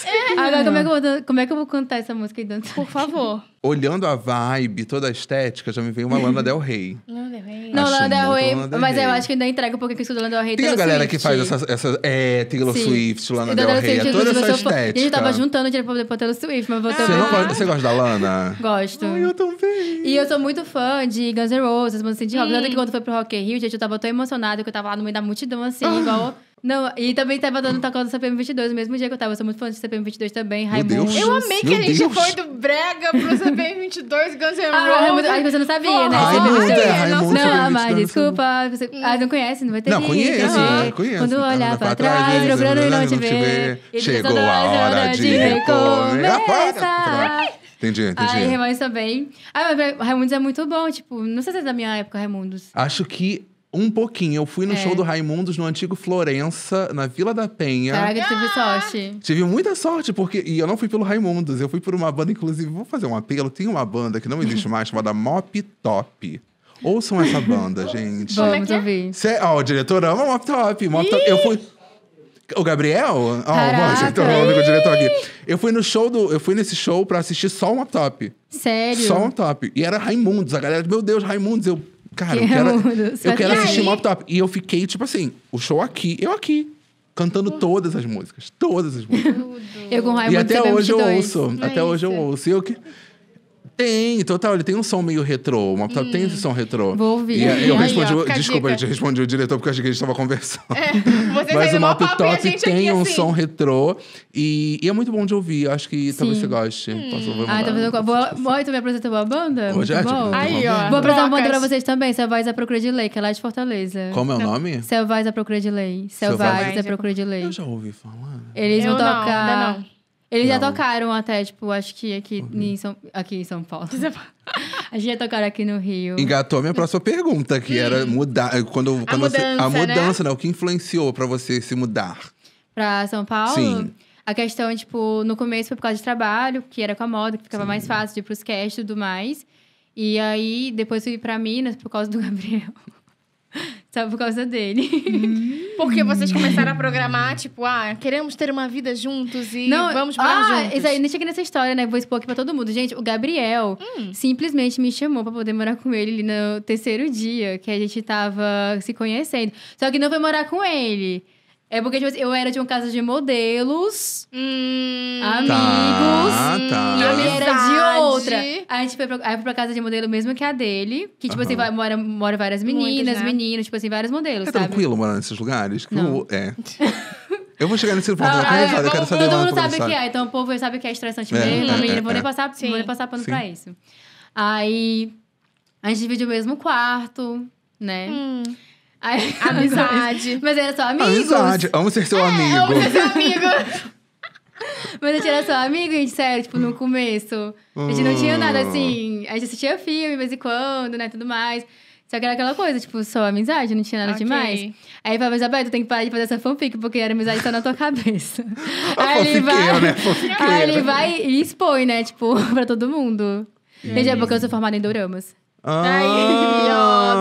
é. Agora, como é, que eu vou, como é que eu vou cantar essa música e então? dançar? Por favor. Olhando a vibe, toda a estética, já me veio uma Lana Del Rey. Lana Del Rey. Não, Lana Del Rey. Mas eu acho que ainda entrega um pouquinho que eu escuto Lana Del Rey. Tem a galera que faz essas... Essa, é, Taylor Swift, Lana então, Del Rey. É toda essa estética. A gente tava juntando dinheiro pra poder botar Taylor Swift, mas vou também... Você gosta da Lana? Gosto. Ai, eu também. E eu sou muito fã de Guns N' Roses, assim de rock. Tanto que quando foi pro Rock in Rio, gente, eu tava tão emocionada que eu tava lá no meio da multidão, assim, igual... Não, e também tava dando tacão do CPM22 no mesmo dia que eu tava. Eu sou muito fã do CPM22 também, Raimundo. Eu amei que Meu a gente Deus. foi do Brega pro CPM22 Guns N' Roses. Ah, Raimundo, aí você não sabia, né? Ah, Raimundo, é, Raimundo não, mas né? desculpa. Você, hum. ah, não conhece, não vai ter Não, conheço, é, conheço. Quando tá olhar pra trás, né? procurando e não te ver. Chegou a hora de recomeçar. Entendi, entendi. Ai, Raimundos também. Ah, mas Raimundos é muito bom, tipo, não sei se é da minha época, Raimundos. Acho que um pouquinho. Eu fui no é. show do Raimundos no antigo Florença, na Vila da Penha. Caraca, tive ah! sorte. Tive muita sorte, porque. E eu não fui pelo Raimundos, eu fui por uma banda, inclusive, vou fazer um apelo. Tem uma banda que não existe mais, chamada Mop Top. Ouçam essa banda, gente. Vamos ouvir. Cê... Ó, o diretor ama Mop Top. Mop Top. Eu fui. O Gabriel? Ó, oh, diretor falando com o diretor aqui. Eu fui no show do. Eu fui nesse show pra assistir só o Mop top. Sério? Só o Mop top. E era Raimundos. A galera, meu Deus, Raimundos, eu Cara, eu quero, eu quero assistir Mop Top. E eu fiquei, tipo assim, o show aqui, eu aqui. Cantando uhum. todas as músicas. Todas as músicas. eu com E é até hoje eu ouço. até hoje eu ouço. E eu que... Tem, total. Ele tem um som meio retrô. Uma hum. tem esse som retrô. Vou ouvir. E, e eu aí, respondi, ó, desculpa, gente, respondeu o diretor porque eu achei que a gente estava conversando. É, Mas o Mop Top tem um assim. som retrô e, e, é muito bom de ouvir. Acho que Sim. talvez você goste. Hum. Posso ouvir ah, talvez eu goste. Vou, vou também apresentar uma banda? Hoje é, bom. Tipo, aí, tá ó. Vou apresentar uma banda pra vocês também. Selvais à Procura de Lei, que é lá de Fortaleza. Como é o nome? Selvais à Procura de Lei. Selvais à Procura de Lei. Eu já ouvi falar. Eles vão tocar. Não, não. Eles já tocaram até, tipo, acho que aqui, uhum. em, São, aqui em São Paulo. A gente já tocaram aqui no Rio. Engatou a minha próxima pergunta, que era mudar. Quando, eh, quando a, você, mudança, a né? mudança, né? O que influenciou pra você se mudar? Pra São Paulo? Sim. A questão, tipo, no começo foi por causa de trabalho, que era com a moda, que ficava Sim. mais fácil de ir pros cast e tudo mais. E aí, depois fui pra Minas por causa do Gabriel. Só por causa dele. Hum. Porque vocês começaram a programar, tipo, ah, queremos ter uma vida juntos e não, vamos morar ah, juntos. Isso aí, nem cheguei nessa história, né? Vou expor aqui pra todo mundo. Gente, o Gabriel hum. simplesmente me chamou pra poder morar com ele ali no terceiro dia, que a gente tava se conhecendo. Só que não foi morar com ele. É porque tipo, assim, eu era de uma casa de modelos, hum, amigos, tá, tá. e ele era de outra. Aí a gente foi pra, aí foi pra casa de modelo mesmo que a dele, que tipo assim, mora, mora várias meninas, né? meninos, tipo assim, vários modelos, É sabe? tranquilo morar nesses lugares? Não. Eu, é. Eu vou chegar nesse ponto, ah, eu, é, eu quero saber Todo mundo sabe o que é, então o povo sabe que é estressante é, mesmo, é, é, vou, nem é. passar, vou nem passar pano Sim. pra isso. Aí, a gente dividiu o mesmo quarto, né? Hum. Aí, amizade. mas era só amigos. Amizade. Amo ser seu é, amigo. Amo ser seu amigo. Mas a gente era só amigo, gente, sério, tipo, no começo. A gente não tinha nada hum. assim. A gente assistia filme de vez em quando, né? Tudo mais. Só que era aquela coisa, tipo, só amizade, não tinha nada okay. demais. Aí falava, Isabel, tu tem que parar de fazer essa fanfic, porque era amizade só na tua cabeça. aí ele é, vai. Né? Aí é, ele né? vai e expõe, né? Tipo, pra todo mundo. Gente, é porque eu sou formada em doramas. Ah. Aí, ó,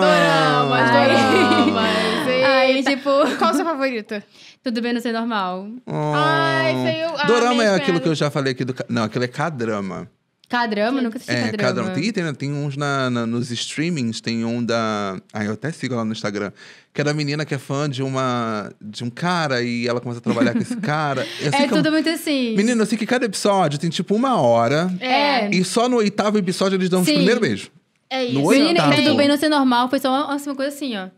doramas, doramas. Eita. Aí, tipo... Qual o seu favorito? Tudo bem não ser normal. Oh. Ai, saiu... Ah, dorama é aquilo é. que eu já falei aqui do... Não, aquilo é K-drama. K-drama? Nunca assisti é, K-drama. Tem, tem, uns na, na, nos streamings, tem um da... Ai, eu até sigo lá no Instagram. Que é da menina que é fã de uma... De um cara e ela começa a trabalhar com esse cara. é que, é tudo muito assim. Menina, eu sei que cada episódio tem tipo uma hora. É. E só no oitavo episódio eles dão o os primeiros beijos. É isso. No Menina, oitavo. tudo bem não ser normal, foi só uma, assim, uma coisa assim, ó.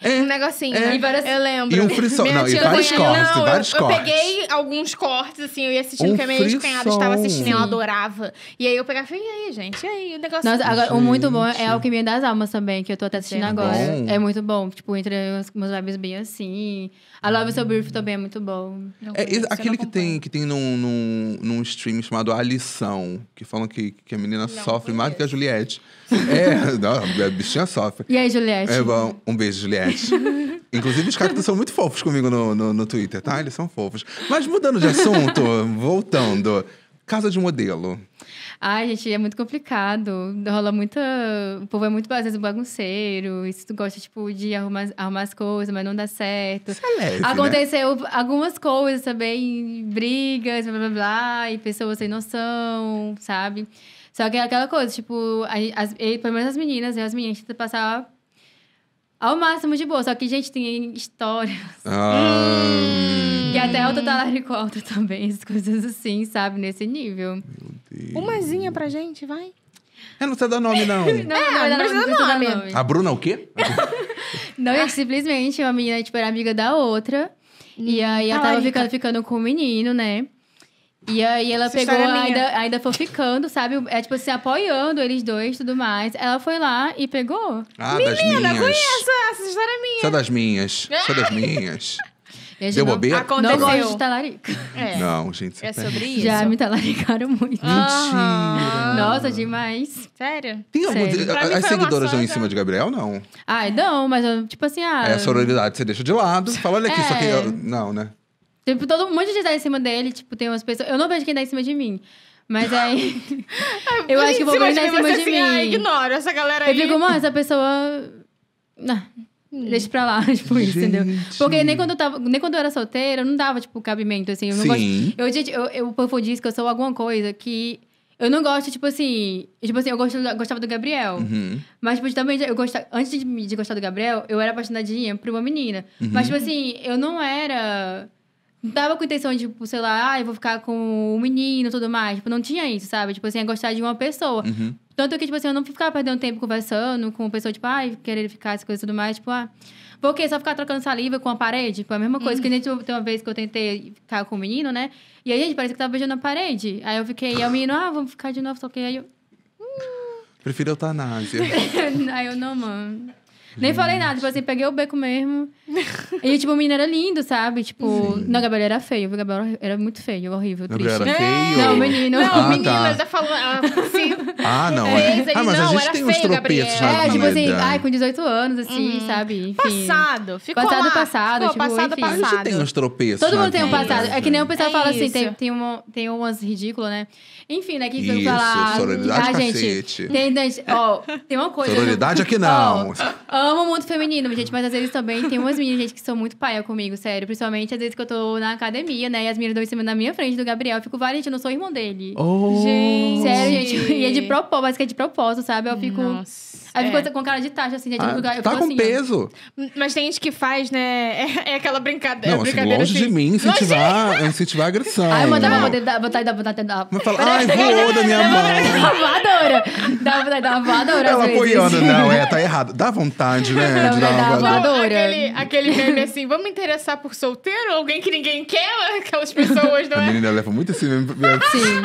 É, um negocinho. É. E várias... Eu lembro. E um frisson. não, e vários cortes, não, vários eu, cortes. Eu peguei alguns cortes, assim, eu ia assistindo, um porque a minha ex-cunhada estava assistindo e ela adorava. E aí eu pegava e falei, e aí, gente? E aí, o negócio... Nossa, agora, o muito bom é a Alquimia das Almas também, que eu tô até assistindo é agora. Bom. É muito bom. Tipo, entre umas vibes bem assim. A Love So Beautiful também é muito bom. É, é aquele que tem, que tem num, num, num stream chamado A Lição, que falam que, que a menina não, sofre mais do que a Juliette. É, não, a é bichinha sofre. E aí, Juliette? É bom, um beijo, Juliette. Inclusive, os cactos são muito fofos comigo no, no, no Twitter, tá? Eles são fofos. Mas mudando de assunto, voltando. Casa de modelo. Ai, gente, é muito complicado. Rola muita. O povo é muito, às vezes, bagunceiro. E se tu gosta, tipo, de arrumar, arrumar as coisas, mas não dá certo. Celeste, é né? Aconteceu né? algumas coisas também, brigas, blá blá blá, e pessoas sem noção, sabe? Só que é aquela coisa, tipo, as, pelo menos as meninas, né? As meninas tentam passar ao máximo de boa. Só que, gente, tem histórias. Ah. Hum. E até alta talarico alta também, essas coisas assim, sabe? Nesse nível. Umazinha pra gente, vai. É, não precisa dar nome, não. não, é, não, não, não precisa dar nome. nome. A Bruna o quê? não, é simplesmente uma menina, tipo, era amiga da outra. Hum. E aí ela tá tava ficando, ficando com o um menino, né? E aí ela Essa pegou, é ainda, ainda foi ficando, sabe? É tipo assim, apoiando eles dois e tudo mais. Ela foi lá e pegou. Ah, Menina, das minhas. conheço essa história é minha. Só das minhas. Só das minhas. Gente, Deu bobeira? Aconteceu. Não gosto de talarica. É. Não, gente. É sobre isso? Já me talaricaram muito. Ah. Mentira. Nossa, demais. Sério? Tem algum... Sério. As, as seguidoras não em cima de Gabriel, não? Ai, não. Mas, eu, tipo assim... Ah, é a sororidade. Você deixa de lado. Fala, olha aqui, é. só que... Eu... É. Não, né? Tipo, todo um monte de gente tá em cima dele, tipo, tem umas pessoas. Eu não vejo quem tá em cima de mim. Mas aí. É, eu acho que vou botar em cima de, assim, mim. Ah, ignoro essa galera aí. Eu fico, mano, essa pessoa. Não. Hum. Deixa pra lá, tipo, isso, entendeu? Porque nem quando, eu tava, nem quando eu era solteira, eu não dava, tipo, cabimento, assim. Eu não Sim. gosto. Eu, gente, eu, eu, o povo diz que eu sou alguma coisa que. Eu não gosto, tipo assim. Tipo assim, eu gostava, gostava do Gabriel. Uhum. Mas, tipo, também eu gostava. Antes de, de gostar do Gabriel, eu era apaixonadinha por uma menina. Uhum. Mas, tipo assim, eu não era não tava com intenção de, tipo, sei lá, ah, eu vou ficar com o menino e tudo mais. Tipo, não tinha isso, sabe? Tipo assim, é gostar de uma pessoa. Uhum. Tanto que, tipo assim, eu não ficava perdendo tempo conversando com pessoa, tipo, ai, ah, querer ficar, essas coisas e tudo mais. Tipo, ah, vou quê? Só ficar trocando saliva com a parede? Tipo, a mesma coisa uhum. que nem gente tem uma vez que eu tentei ficar com o menino, né? E aí, gente, parece que tava beijando a parede. Aí eu fiquei, e aí o menino, ah, vamos ficar de novo, só que aí eu. Hum". Prefiro eutanásia. Tá aí eu, não, mano. Nem falei nada, tipo assim, peguei o beco mesmo. e, tipo, o menino era lindo, sabe? Tipo, Sim. não, o Gabriel era feio. O Gabriel era muito feio, horrível, triste. Era feio? Não, o menino. Não, ah, o menino, tá. tá falando. Assim, ah, não. É. ah, mas não, a gente tem uns tropeços, sabe? É, tipo assim, ai, com 18 anos, assim, uhum. sabe? Enfim. Passado, ficou Passado, lá. passado, ficou, tipo, passado, enfim. Passado. A gente tem uns tropeços. Todo mundo tem um passado. É que nem o pessoal é fala assim, tem, tem, umas ridículas, né? Enfim, né? Que isso, falar. Sororidade, gente. Tem, uma coisa. Sororidade aqui não amo muito feminino, gente, mas às vezes também tem umas meninas, gente, que são muito paia comigo, sério. Principalmente às vezes que eu tô na academia, né? E as meninas dão em cima da minha frente, do Gabriel. Eu fico, vale, gente, eu não sou irmão dele. Oh. Gente. Sério, gente. E é de propósito, mas que é de propósito, sabe? Eu fico. Nossa. Aí é. com cara de taxa, assim, de tipo, ah, lugar. Tá com assim, peso. Mas tem gente que faz, né? É, é aquela brincadeira. Não, assim, brincadeira longe assim. de mim incentivar, longe. incentivar a agressão. Ai, eu mandava vontade da dar. ai, voou da minha mão. Dá vontade uma voadora. Dá vontade uma voadora. Ela apoiando, não, é, tá errado. Dá vontade verdade, né? É verdade, Aquele, aquele meme assim, vamos interessar por solteiro? Alguém que ninguém quer? Aquelas pessoas, não é? A menina leva muito esse meme. Sim.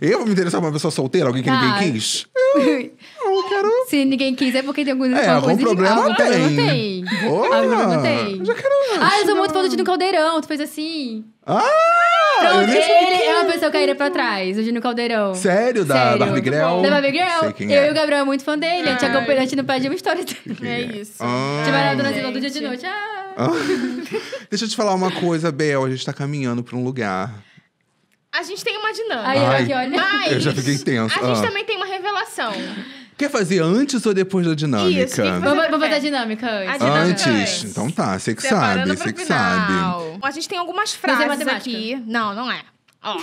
Eu vou me interessar por uma pessoa solteira? Alguém que ah. ninguém quis? Eu... eu quero. Se ninguém quiser é porque tem é, algum, é, algum problema. De... Algum tem. problema tem. Boa. Algum problema tem. Eu Ah, eu sou muito fã do Dino Caldeirão, tu fez assim. Ah! Pronto, ele é uma pessoa que iria pra trás, o Dino Caldeirão. Sério? Da Barbie Grell? Da Barbie Grell. É. Eu é. e o Gabriel é muito fã dele, a gente ah, acompanha, a gente não perde uma história dele. É, é isso. Ah. gente vai lá do dia de noite. Ah! ah. Deixa eu te falar uma coisa, Bel. A gente tá caminhando pra um lugar. A gente tem uma dinâmica. Ai, Ai, olha. Mas eu já fiquei tenso. A ah. gente também tem uma revelação. Quer fazer antes ou depois da dinâmica? Isso, vamos, fazer a dinâmica antes. A dinâmica antes. antes. Então tá, você que Separando sabe, você que sabe. A gente tem algumas frases aqui. Não, não é. Ó,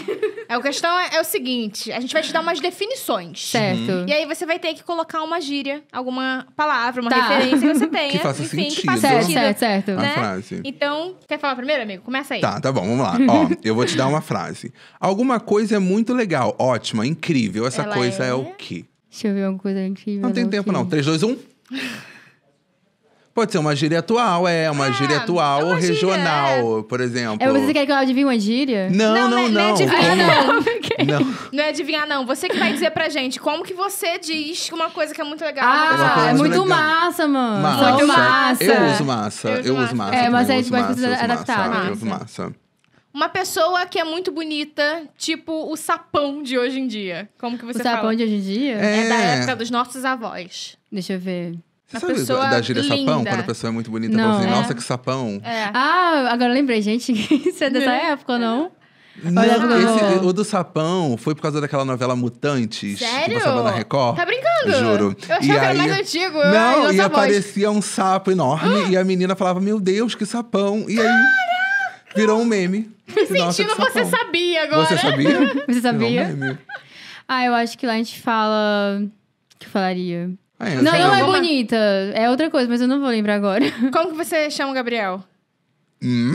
é, oh. a questão é, é, o seguinte: a gente vai te dar umas definições. Certo. E aí você vai ter que colocar uma gíria, alguma palavra, uma tá. referência que você tenha. Que faça enfim, sentido. Que faça certo, sentido, certo, certo. Né? A frase. Então, quer falar primeiro, amigo? Começa aí. Tá, tá bom, vamos lá. Ó, eu vou te dar uma frase. Alguma coisa é muito legal, ótima, incrível. Essa Ela coisa é... é o quê? Deixa eu ver alguma coisa incrível. Não tem não, tempo, que... não. 3, 2, 1. Pode ser uma gíria atual, é. Uma ah, gíria é atual é uma ou gíria, regional, é. por exemplo. É, você quer que eu adivinhe uma gíria? Não, não, não. Não, é adivinhar, não. não. Não é adivinhar, não. Você que vai dizer pra gente como que você diz uma coisa que é muito legal. Ah, é muito legal. massa, mano. Massa. Muito massa. Eu uso massa. Eu uso massa. É, mas a gente pode adaptar. Eu uso massa. Uma pessoa que é muito bonita, tipo o sapão de hoje em dia. Como que você o fala? sapão de hoje em dia? É... é da época dos nossos avós. Deixa eu ver. Você a sabe pessoa da gíria linda. sapão? Quando a pessoa é muito bonita, não. Assim, é. nossa, que sapão. É. Ah, agora lembrei, gente. Isso é né? dessa é. época, não? Não, esse, o do sapão foi por causa daquela novela Mutantes Sério? que passava na Record. Tá brincando? Juro. Eu achei e que era aí, mais antigo. Não, e aparecia voz. um sapo enorme ah! e a menina falava, meu Deus, que sapão. E aí... Virou um meme. Me sentindo, você sabia agora. Você sabia? Você sabia? Virou um meme. Ah, eu acho que lá a gente fala. que eu falaria? Ah, é, eu não, não é bonita. É outra coisa, mas eu não vou lembrar agora. Como que você chama o Gabriel? Hum.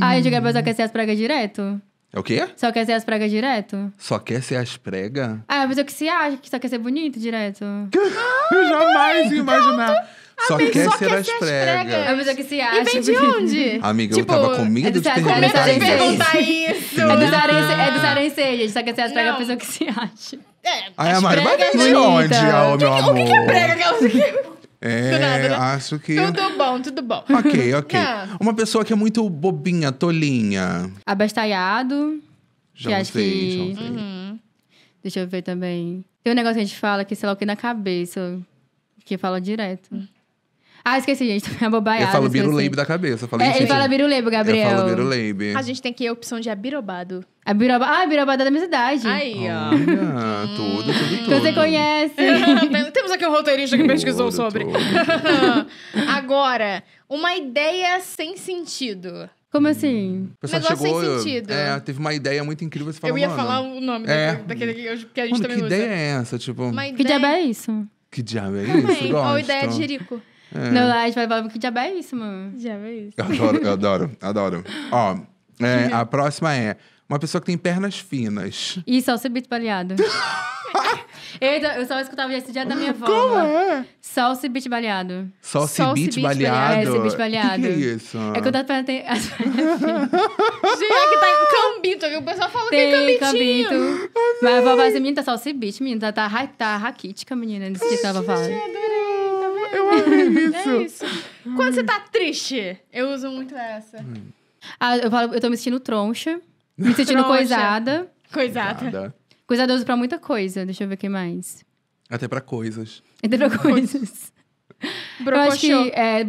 ah, o Gabriel só quer ser as pragas direto. É o quê? Só quer ser as pregas direto? Só quer ser as pregas? Ah, mas eu é que se acha que só quer ser bonito direto. eu jamais ia imaginar. Só quer só ser as pregas. A pessoa é, é que se acha. E vem de onde? Amiga, tipo, eu tava com medo é de ter perguntado isso. perguntar isso. É do arenseia, é dos ah. arenseia. gente só quer ser as pregas, a pessoa que se acha. É, Ai, ah, a é, Mari, vai de onde, ó, meu amor? O que, é prega? É, nada, né? acho que. Tudo bom, tudo bom. Ok, ok. Ah. Uma pessoa que é muito bobinha, tolinha. Abastalhado. Já que sei, que... já sei. Uhum. Deixa eu ver também. Tem um negócio que a gente fala que, sei lá, o que na cabeça. Que fala direto. Ah, esqueci, gente. Tá bobaiada. Eu falo biruleibe da cabeça. Eu é, ele gente, fala biruleibe, Gabriel. Eu falo biruleibe. A gente tem ir a opção de abirobado. Abiroba... Ah, abirobado é da minha cidade. Aí, ó. Olha, tudo, tudo, tudo. você conhece. Temos aqui um roteirista que pesquisou sobre. Agora, uma ideia sem sentido. Como assim? O pessoal Negócio chegou, sem sentido. É, teve uma ideia muito incrível. Você fala, eu ia falar o nome é. daquele que a gente Mano, também que usa. Que ideia é essa? Tipo, uma que diabo é isso? Que diabo é isso? qual ideia de Jerico? É. Não, a gente vai falar que diabo é isso, mano. Diabo é isso. Eu adoro, eu adoro, adoro. Ó, é, a próxima é uma pessoa que tem pernas finas. Isso, salsa o baleado. eu, só escutava esse dia da minha avó. Como é? Só o baleado. Salsa e cebite baleado? É, cebite baleado. Que, que é isso? É quando as pernas têm... Gente, é que tá em cambito. O pessoal fala que é cambito. Mas a vovó menina, assim, tá só o menina. Tá, tá, tá raquítica, menina. Desse dia que tava falando. Eu amei. É isso. É isso. Quando você tá triste, eu uso muito essa. Ah, eu falo, eu tô me sentindo troncha, me sentindo coisada. Coisada. Coisada eu uso pra muita coisa, deixa eu ver o que mais. Até pra coisas. Até pra coisas. Brocochô. é,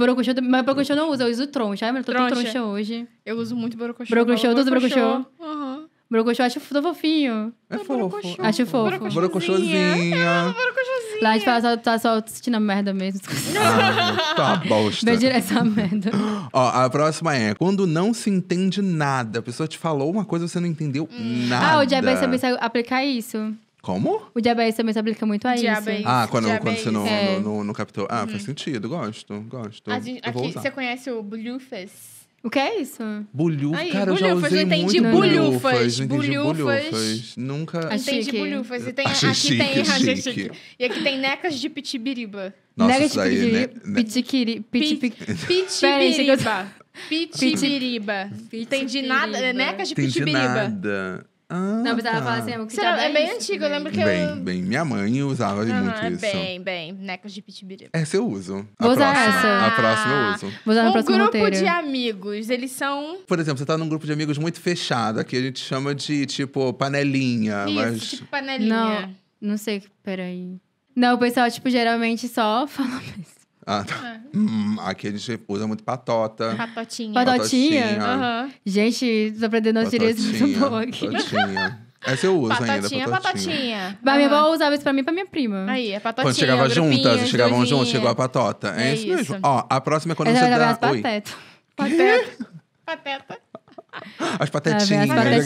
mas brocochô eu não uso, eu uso troncha. Ai, mas eu tô Troncha. troncha hoje. Eu uso muito brocochô. Brocochô, eu uso brocochô. Aham. eu acho fofinho. É fofo. Acho fofo. Borocochôzinha. Brocochôzinha. Lá a gente fala, só, tá, tá só assistindo a merda mesmo. Ah, tá bosta. Vai direto essa merda. Ó, a próxima é, quando não se entende nada, a pessoa te falou uma coisa e você não entendeu hum. nada. Ah, o diabetes também sabe aplicar isso. Como? O diabetes também se aplica muito a Diabetes. isso. Ah, quando, quando você não, É. captou. Ah, faz uhum. sentido, gosto, gosto. A gente- Eu vou aqui, usar. você conhece o Blueface? O que é isso? Bulhufa. cara, bulhufas, eu já usei entendi muito bulhufas. bulhufas. Nunca... Achei entendi bulhufas. E tem, aqui chique, tem... Achei chique. chique. E aqui tem necas de pitibiriba. Nossa, isso aí, né, né? Pitibiriba. Pitibiriba. Pitibiriba. entendi nada... É necas de pitibiriba. nada. Ah, não, precisava tá. assim, é que já é bem isso, antigo, eu né? lembro que bem, eu... Bem, minha mãe usava muito não, isso. Bem, bem, necklace de pitibiri. Essa é, eu uso. A usar próxima, essa. A próxima eu uso. Vou usar no um próximo grupo roteiro. de amigos, eles são... Por exemplo, você tá num grupo de amigos muito fechado, que a gente chama de, tipo, panelinha, isso, mas... tipo panelinha. Não, não sei, peraí. Não, o pessoal, tipo, geralmente só fala... Mas... Ah, tá. é. hum, aqui a gente usa muito patota. Patotinha. Patotinha? Patotinha. Uhum. Gente, tô aprendendo as direitos muito boa aqui. Patotinha. Essa eu uso patotinha, ainda, patotinha. Patotinha, Mas uhum. minha avó usava isso pra mim e pra minha prima. Aí, é patotinha. Quando chegava juntas, chegavam juntos, chegou a patota. É, é isso, isso mesmo. Ó, a próxima é quando Essa você dá... Oi. Pateta. Pateta. pateta. As ah, patetinhas, né,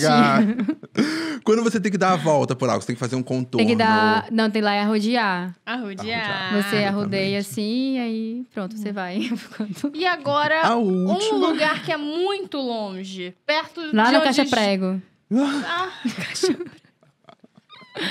Quando você tem que dar a volta por algo, você tem que fazer um contorno. Tem que dar. Não, tem lá é arrodear. Arrodear. Você arrodeia assim, aí pronto, você hum. vai. e agora, um lugar que é muito longe, perto lá de. Lá no Caixa Prego. Ah, Caixa Prego.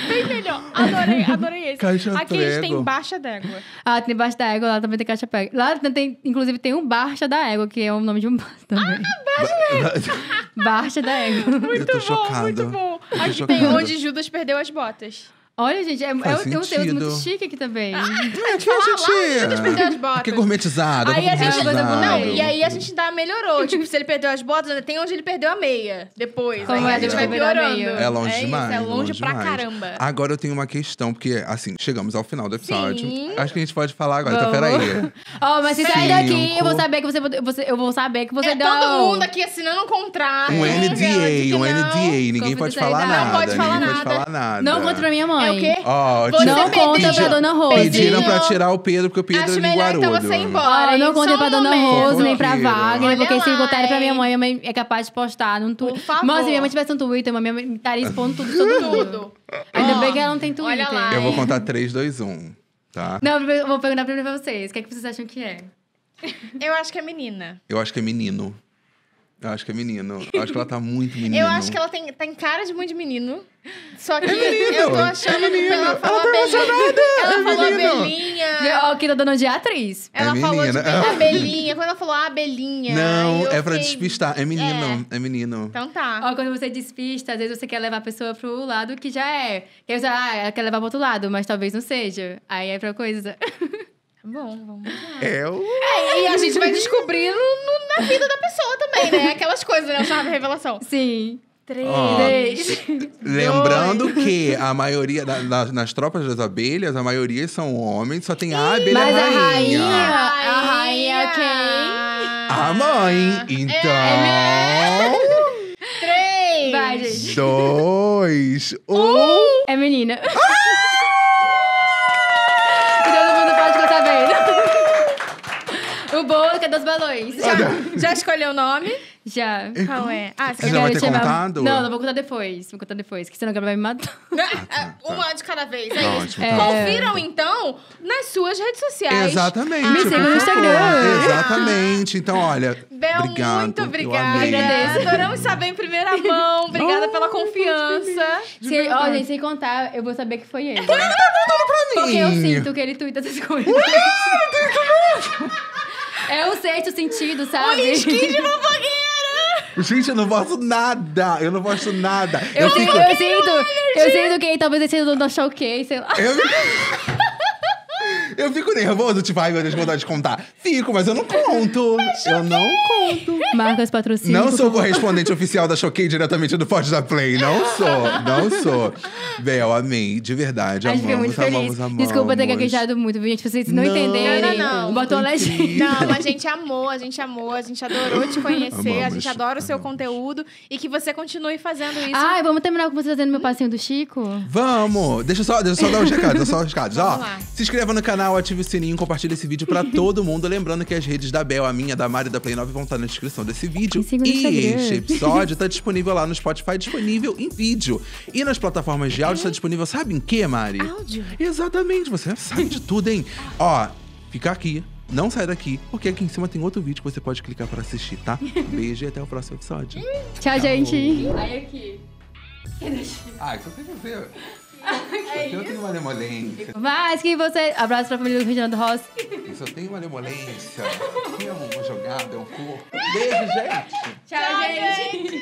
Bem melhor. Adorei, adorei esse. Caixa Aqui a gente tem Baixa d'Égua. Ah, tem Baixa da Égua, lá também tem Caixa Pega. Lá tem, inclusive, tem um Baixa da Égua, que é o nome de um bar também. Ah, Baixa da Égua! Baixa da Égua. Muito bom, chocado. muito bom. Aqui tem Onde Judas Perdeu as Botas. Olha, gente, é, é, tem uns temas muito chique aqui também. Ah, é, que tipo, a gente... Porque gourmetizado, aí a gente não, E aí a gente ainda melhorou. tipo, se ele perdeu as botas, tem onde ele perdeu a meia. Depois. aí é, a gente vai piorando. É longe é demais. Isso, é longe, longe pra demais. caramba. Agora eu tenho uma questão, porque, assim, chegamos ao final do episódio. Sim. Acho que a gente pode falar agora. Vamos. Então, peraí. Ó, oh, mas se sair daqui, eu vou saber que você, você... Eu vou saber que você é, deu... todo mundo aqui assinando um contrato. Um NDA, um NDA. Ninguém pode falar nada. Não pode falar nada. Não conta pra minha mãe mãe. É o quê? Ó, oh, não conta pra Dona Rose. Pediram pra tirar o Pedro, porque o Pedro é linguarudo. Então melhor você embora. Oh, não conta pra Dona Rosa Rose, nem pra Wagner, porque se contarem pra minha mãe, minha mãe é capaz de postar num Twitter. Por favor. Mas se minha mãe tivesse um Twitter, minha mãe estaria tá expondo tudo, tudo. mundo. Ainda bem que ela não tem Twitter. Olha lá, Eu vou contar 3, 2, 1, tá? Não, eu vou perguntar primeiro pra vocês. O que é que vocês acham que é? Eu acho que é menina. Eu acho que é menino. Eu acho que é menino. Eu acho que ela tá muito menino. Eu acho que ela tem, tem tá cara de muito menino. Só que é menino, eu tô é achando é que ela falou ela tá emocionada. Ela é falou menino. abelhinha. Ó, que tá dando de atriz. Ela é falou menina. de abelhinha. É quando ela falou abelhinha. Ah, não, é pra sei... despistar. É menino, é. menino. Então tá. Ó, quando você despista, às vezes você quer levar a pessoa pro lado que já é. Quer dizer, ah, ela quer levar pro outro lado, mas talvez não seja. Aí é pra coisa. Bom, vamos lá. É, o... é, e a gente vai descobrindo da vida da pessoa também, né? Aquelas coisas, né? A revelação. Sim. Três. lembrando que a maioria da- da- nas tropas das abelhas, a maioria são homens, só tem a abelha Mas a rainha. rainha, a rainha quem? A mãe. Então. É, né? Três. Vai, gente. Dois. Um. É menina. Ah! boca dos balões. Já, já escolheu o nome? Já. Qual é? Ah, você, já vai ter contado? Não, não vou contar depois. Vou contar depois, que senão ela vai me matar. Ah, tá, tá. Uma de cada vez, é Ótimo, Confiram, então, nas suas redes sociais. Exatamente. Me sigam no Instagram. Exatamente. Então, olha, Bel, obrigado. muito obrigada. Agradeço. Adoramos saber em primeira mão. Obrigada pela confiança. Se, ó, gente, sem contar, eu vou saber que foi ele. Por que ele tá contando pra mim? Porque eu sinto que ele tuita essas coisas. Ué, é o sexto sentido, sabe? O skin de fofoqueira! Gente, eu não gosto nada. Eu não gosto nada. Eu, eu, fico... eu sinto, eu sinto que talvez esse seja o dono showcase, sei lá. Eu... Eu fico nervoso, tipo, ai meu Deus, vontade de contar. Fico, mas eu não conto. eu não conto. Marcas patrocínio. Não sou correspondente oficial da Choquei diretamente do Forte da Play. Não sou, não sou. eu amei, de verdade. Amamos, amamos, muito feliz. amamos, amamos. Desculpa ter gaguejado muito, gente. Vocês não, não entenderem. Não, não, Botou legenda. Não, a gente amou, a gente amou, a gente adorou te conhecer. Amamos, a gente adora o seu conteúdo. E que você continue fazendo isso. Ai, vamos terminar com você fazendo meu passinho do Chico? Vamos! Deixa eu só, deixa só dar os recados, só os recados. Ó, lá. se inscreva no canal canal, ative o sininho, compartilhe esse vídeo pra todo mundo. Lembrando que as redes da Bel, a minha, da Mari da Play 9 vão estar tá na descrição desse vídeo. E este episódio tá disponível lá no Spotify, disponível em vídeo. E nas plataformas de áudio está é? disponível, sabe em que, Mari? Áudio. Exatamente, você sabe de tudo, hein? Ó, fica aqui. Não sai daqui, porque aqui em cima tem outro vídeo que você pode clicar para assistir, tá? Beijo e até o próximo episódio. Tchau, Tchau. gente. Aí aqui. Ah, que então você que ver? É eu tenho uma lemolência. Mas que você. Abraço pra família do Reginaldo Rossi. Eu eu tenho uma lemolência. Que é uma jogada, é um corpo. Beijo, gente. Tchau, gente.